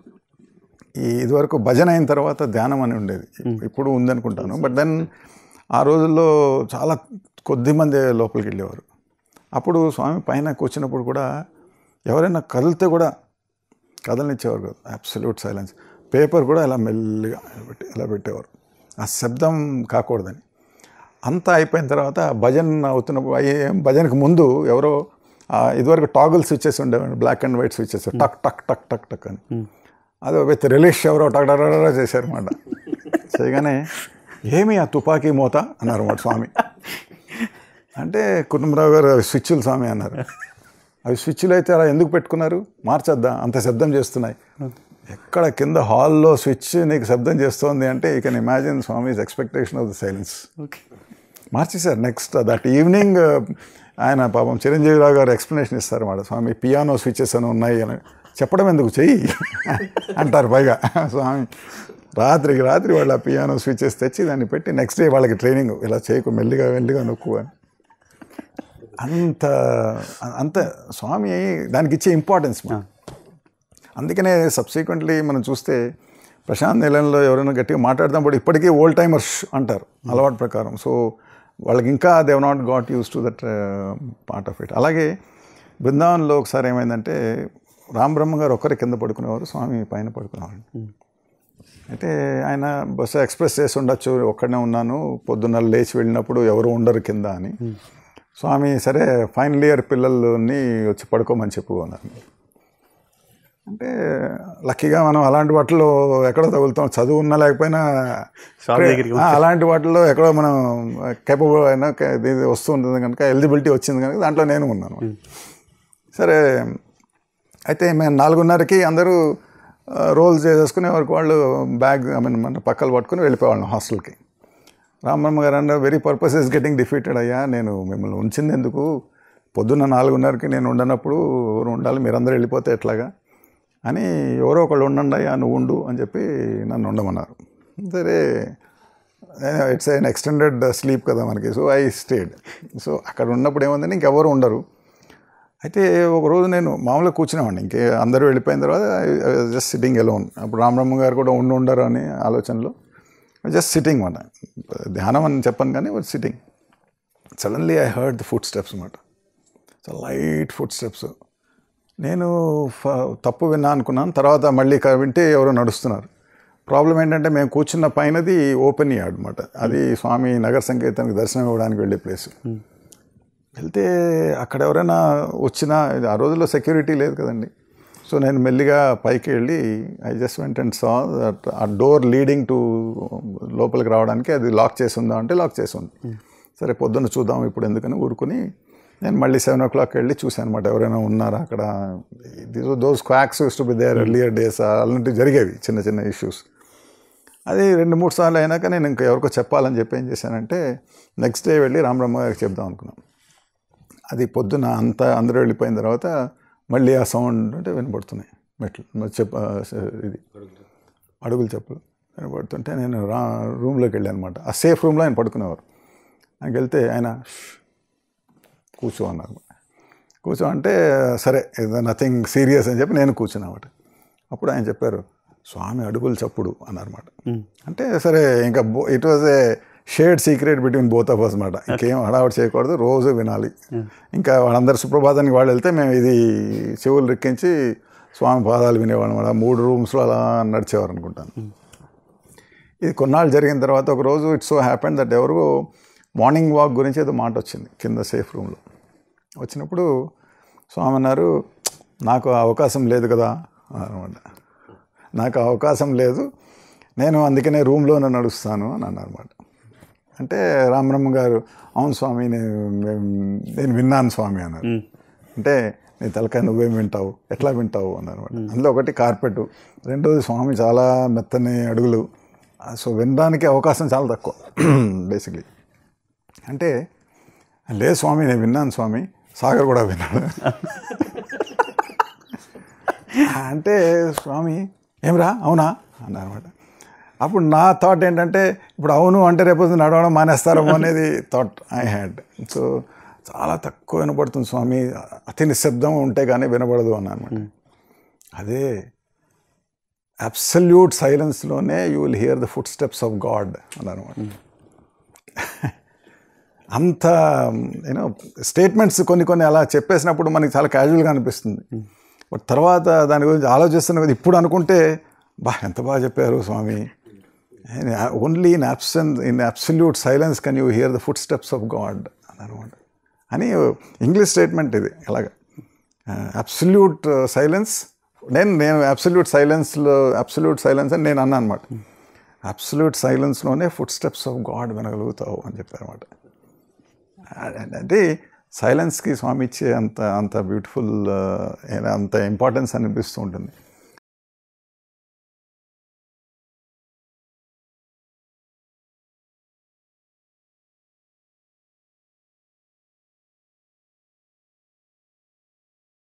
ఈ ఇదివరకు భజన అయిన తర్వాత ధ్యానం అని ఉండేది ఇప్పుడు ఉందనుకుంటాను బట్ దెన్ ఆ రోజుల్లో చాలా కొద్ది మంది లోపలికి వెళ్ళేవారు అప్పుడు స్వామి పైన కూర్చున్నప్పుడు కూడా ఎవరైనా కదిలితే కూడా కదలనిచ్చేవారు కాదు అబ్సల్యూట్ సైలెన్స్ పేపర్ కూడా ఇలా మెల్లిగా ఇలా పెట్టేవారు ఆ శబ్దం కాకూడదని అంతా అయిపోయిన తర్వాత భజన అవుతున్నప్పుడు అయ్యే భజనకు ముందు ఎవరో ఇదివరకు టాగుల్ స్విచ్చెస్ ఉండేవండి బ్లాక్ అండ్ వైట్ స్విచ్చెస్ టక్ టక్ టక్ టక్ టక్ అని అది విత్ రిలీజ్ ఎవరో టక్ టక్ చేశారు అన్నమాట చేయగానే ఏమి ఆ తుపాకీ మూత అన్నారు మాట స్వామి అంటే కుటుంబరావు గారు అవి స్విచ్లు స్వామి అన్నారు అవి స్విచ్లు అయితే అలా ఎందుకు పెట్టుకున్నారు మార్చేద్దాం అంత శబ్దం చేస్తున్నాయి hmm. ఎక్కడ కింద హాల్లో స్విచ్ నీకు శబ్దం చేస్తోంది అంటే you can imagine Swami expectation of the silence okay మార్చేశారు నెక్స్ట్ దట్ ఈవినింగ్ ఆయన పాపం చిరంజీవిరావు గారు ఎక్స్ప్లెనేషన్ ఇస్తారు మాట స్వామి పియానో స్విచెస్ అని ఉన్నాయి అని చెప్పడం ఎందుకు చెయ్యి అంటారు పైగా స్వామి రాత్రికి రాత్రి వాళ్ళు ఆ పియానో స్విచెస్ తెచ్చి దాన్ని పెట్టి నెక్స్ట్ డే వాళ్ళకి ట్రైనింగ్ ఇలా చేయకు మెల్లిగా మెల్లిగా నొక్కు అని అంత అంత స్వామి దానికి ఇచ్చే ఇంపార్టెన్స్ అందుకనే సబ్సిక్వెంట్లీ మనం చూస్తే ప్రశాంత్ నిలయంలో ఎవరైనా గట్టిగా మాట్లాడదాం కూడా ఇప్పటికీ ఓల్డ్ టైమర్స్ అంటారు అలవాటు ప్రకారం సో వాళ్ళకి ఇంకా they've not got used to that part of it అలాగే బృందావన్లో ఒకసారి ఏమైందంటే రామబ్రహ్మ గారు ఒక్కరి కింద పడుకునేవారు స్వామి పైన పడుకునేవారు hmm. అయితే ఆయన బస్సు ఎక్స్ప్రెస్ చేసి ఉండొచ్చు ఒక్కడనే ఉన్నాను పొద్దున్న లేచి వెళ్ళినప్పుడు ఎవరు ఉండరు కింద అని hmm. స్వామి సరే ఫైనల్ ఇయర్ పిల్లల్ని వచ్చి పడుకోమని చెప్పు అంటే లక్కీగా మనం అలాంటి వాటిలో ఎక్కడో తగులుతాం చదువు ఉన్నా లేకపోయినా అలాంటి వాటిల్లో ఎక్కడో మనం కేపబుల్ అయినా వస్తూ ఉంటుంది కనుక ఎలిజిబిలిటీ వచ్చింది కనుక దాంట్లో నేను ఉన్నాను సరే అయితే మేము నాలుగున్నరకి అందరూ రోల్స్ చేసేసుకునే వరకు వాళ్ళు బ్యాగ్ ఐ మీన్ మన పక్కలు పట్టుకుని వెళ్ళిపోవాళ్ళం హాస్టల్కి రామమ్మ గారు అన్న very purpose is getting defeated అయ్యా నేను మిమ్మల్ని ఉంచింది ఎందుకు పొద్దున్న నాలుగున్నరకి నేను ఉండనప్పుడు ఉండాలి మీరందరూ వెళ్ళిపోతే ఎట్లాగా అని ఎవరో ఒకళ్ళు ఉండండి అని ఉండు అని చెప్పి నన్ను ఉండమన్నారు సరే ఇట్స్ ఎన్ ఎక్స్టెండెడ్ స్లీప్ కదా మనకి సో ఐ స్టేడ్ సో అక్కడ ఉన్నప్పుడు ఏముందంటే ఇంకెవరు ఉండరు అయితే ఒకరోజు నేను మామూలుగా కూర్చునేవాడిని ఇంకే అందరూ వెళ్ళిపోయిన తర్వాత జస్ట్ సిట్టింగ్ ఎలోన్ అప్పుడు రామరమ్మ గారు కూడా ఉండి ఉండరు అనే ఆలోచనలో జస్ట్ సిట్టింగ్ అన్న ధ్యానం అని చెప్పను కానీ was sitting suddenly I heard the foot steps అనమాట సో లైట్ ఫుడ్ స్టెప్స్ నేను తప్పు విన్నా అనుకున్నాను తర్వాత మళ్ళీ వింటే ఎవరో నడుస్తున్నారు ప్రాబ్లం ఏంటంటే మేము కూర్చున్న పైనది ఓపెన్ యార్డ్ అనమాట అది hmm. స్వామి నగర సంకేతానికి దర్శనం ఇవ్వడానికి వెళ్ళే ప్లేస్ hmm. వెళ్తే అక్కడ ఎవరైనా వచ్చినా ఆ రోజుల్లో సెక్యూరిటీ లేదు కదండి సో నేను మెల్లిగా పైకి వెళ్ళి I just went and saw that ఆ డోర్ లీడింగ్ టు లోపలికి రావడానికి అది లాక్ చేసి ఉందా అంటే లాక్ చేసి ఉంది hmm. సరే పొద్దున్న చూద్దాం ఇప్పుడు ఎందుకని ఊరుకుని నేను మళ్ళీ సెవెన్ ఓ క్లాక్ వెళ్ళి చూశాను అనమాట ఎవరైనా ఉన్నారా అక్కడ those quacks used to be there earlier days అలాంటివి జరిగేవి చిన్న చిన్న ఇష్యూస్ అది రెండు మూడు సార్లు అయినాక నేను ఇంకా ఎవరికో చెప్పాలని చెప్పి ఏం చేశానంటే నెక్స్ట్ డే వెళ్ళి రామబ్రహ్మ గారికి చెప్దాం అనుకున్నాం అది పొద్దున అంతా అందరూ వెళ్ళిపోయిన తర్వాత మళ్ళీ ఆ సౌండ్ అంటే వినబడుతున్నాయి మెట్లు చెప్ప ఇది అడుగులు చెప్పులు వినబడుతుంటే నేను రా రూమ్లోకి వెళ్ళాను అనమాట ఆ సేఫ్ రూమ్లో ఆయన పడుకునేవారు ఆయనకి వెళ్తే ఆయన కూర్చో అన్నారు కూర్చో అంటే సరే ఏదో నథింగ్ సీరియస్ అని చెప్పి నేను కూర్చున్నామాట అప్పుడు ఆయన చెప్పారు స్వామి అడుగులు చప్పుడు అన్నారన్నమాట అంటే సరే ఇంకా it was a shared secret between both of us అనమాట ఇంకేం హడావడి చేయకూడదు రోజు వినాలి ఇంకా వాళ్ళందరు సుప్రభాతానికి వాళ్ళు వెళ్తే మేము ఇది చెవులు రిక్కించి స్వామి పాదాలు వినేవాళ్ళం అలా మూడు రూమ్స్లో అలా నడిచేవారు అనుకుంటాను hmm. ఇది కొన్నాళ్ళు జరిగిన తర్వాత ఒకరోజు ఇట్స్ సో హ్యాపెన్ దట్ ఎవరు మార్నింగ్ వాక్ గురించి ఏదో మాట వచ్చింది కింద సేఫ్ రూమ్లో వచ్చినప్పుడు స్వామి అన్నారు నాకు అవకాశం లేదు కదా అనమాట నాకు అవకాశం లేదు నేను అందుకనే రూమ్లోనే నడుస్తాను అని అన్నారన్నమాట అంటే రామరమ్మ గారు అవును స్వామి నేను నేను విన్నాను స్వామి అన్నారు అంటే నీ తలకాయ నువ్వేం వింటావు ఎట్లా వింటావు అన్నమాట అందులో ఒకటి కార్పెట్ రెండోది స్వామి చాలా మెత్తని అడుగులు సో వినడానికి అవకాశం చాలా తక్కువ బేసిక్లీ అంటే లేదు స్వామి నేను విన్నాను స్వామి సాగర్ కూడా విన్నాడు అంటే స్వామి ఏమిరా అవునా అన్నమాట అప్పుడు నా థాట్ ఏంటంటే ఇప్పుడు అవును అంటే రేపు నడవడం మానేస్తారేమో అనేది థాట్ ఐ హ్యాడ్ సో చాలా తక్కువ వినపడుతుంది స్వామి అతి నిశ్శబ్దం ఉంటే కానీ వినబడదు అని అనమాట hmm. అదే అబ్సల్యూట్ సైలెన్స్లోనే you will hear the foot steps of God అన్నమాట అంత యూనో స్టేట్మెంట్స్ కొన్ని కొన్ని అలా చెప్పేసినప్పుడు మనకి చాలా క్యాజువల్గా అనిపిస్తుంది బట్ తర్వాత దాని గురించి ఆలోచిస్తున్న ఇప్పుడు అనుకుంటే బా ఎంత బాగా చెప్పారు Swami only in absence in absolute silence can you hear the foot steps of God అని అనమాట అని ఇంగ్లీష్ స్టేట్మెంట్ ఇది అలాగ అబ్సల్యూట్ సైలెన్స్ నేను నేను అబ్సల్యూట్ సైలెన్స్లో అబ్సల్యూట్ సైలెన్స్ అని నేను అన్నా అనమాట అబ్సల్యూట్ సైలెన్స్లోనే ఫుట్ స్టెప్స్ ఆఫ్ గాడ్ వినగలుగుతావు అని చెప్పారన్నమాట అంటే సైలెన్స్కి స్వామి ఇచ్చే అంత అంత బ్యూటిఫుల్ uh, అంత ఇంపార్టెన్స్ అనిపిస్తూ ఉంటుంది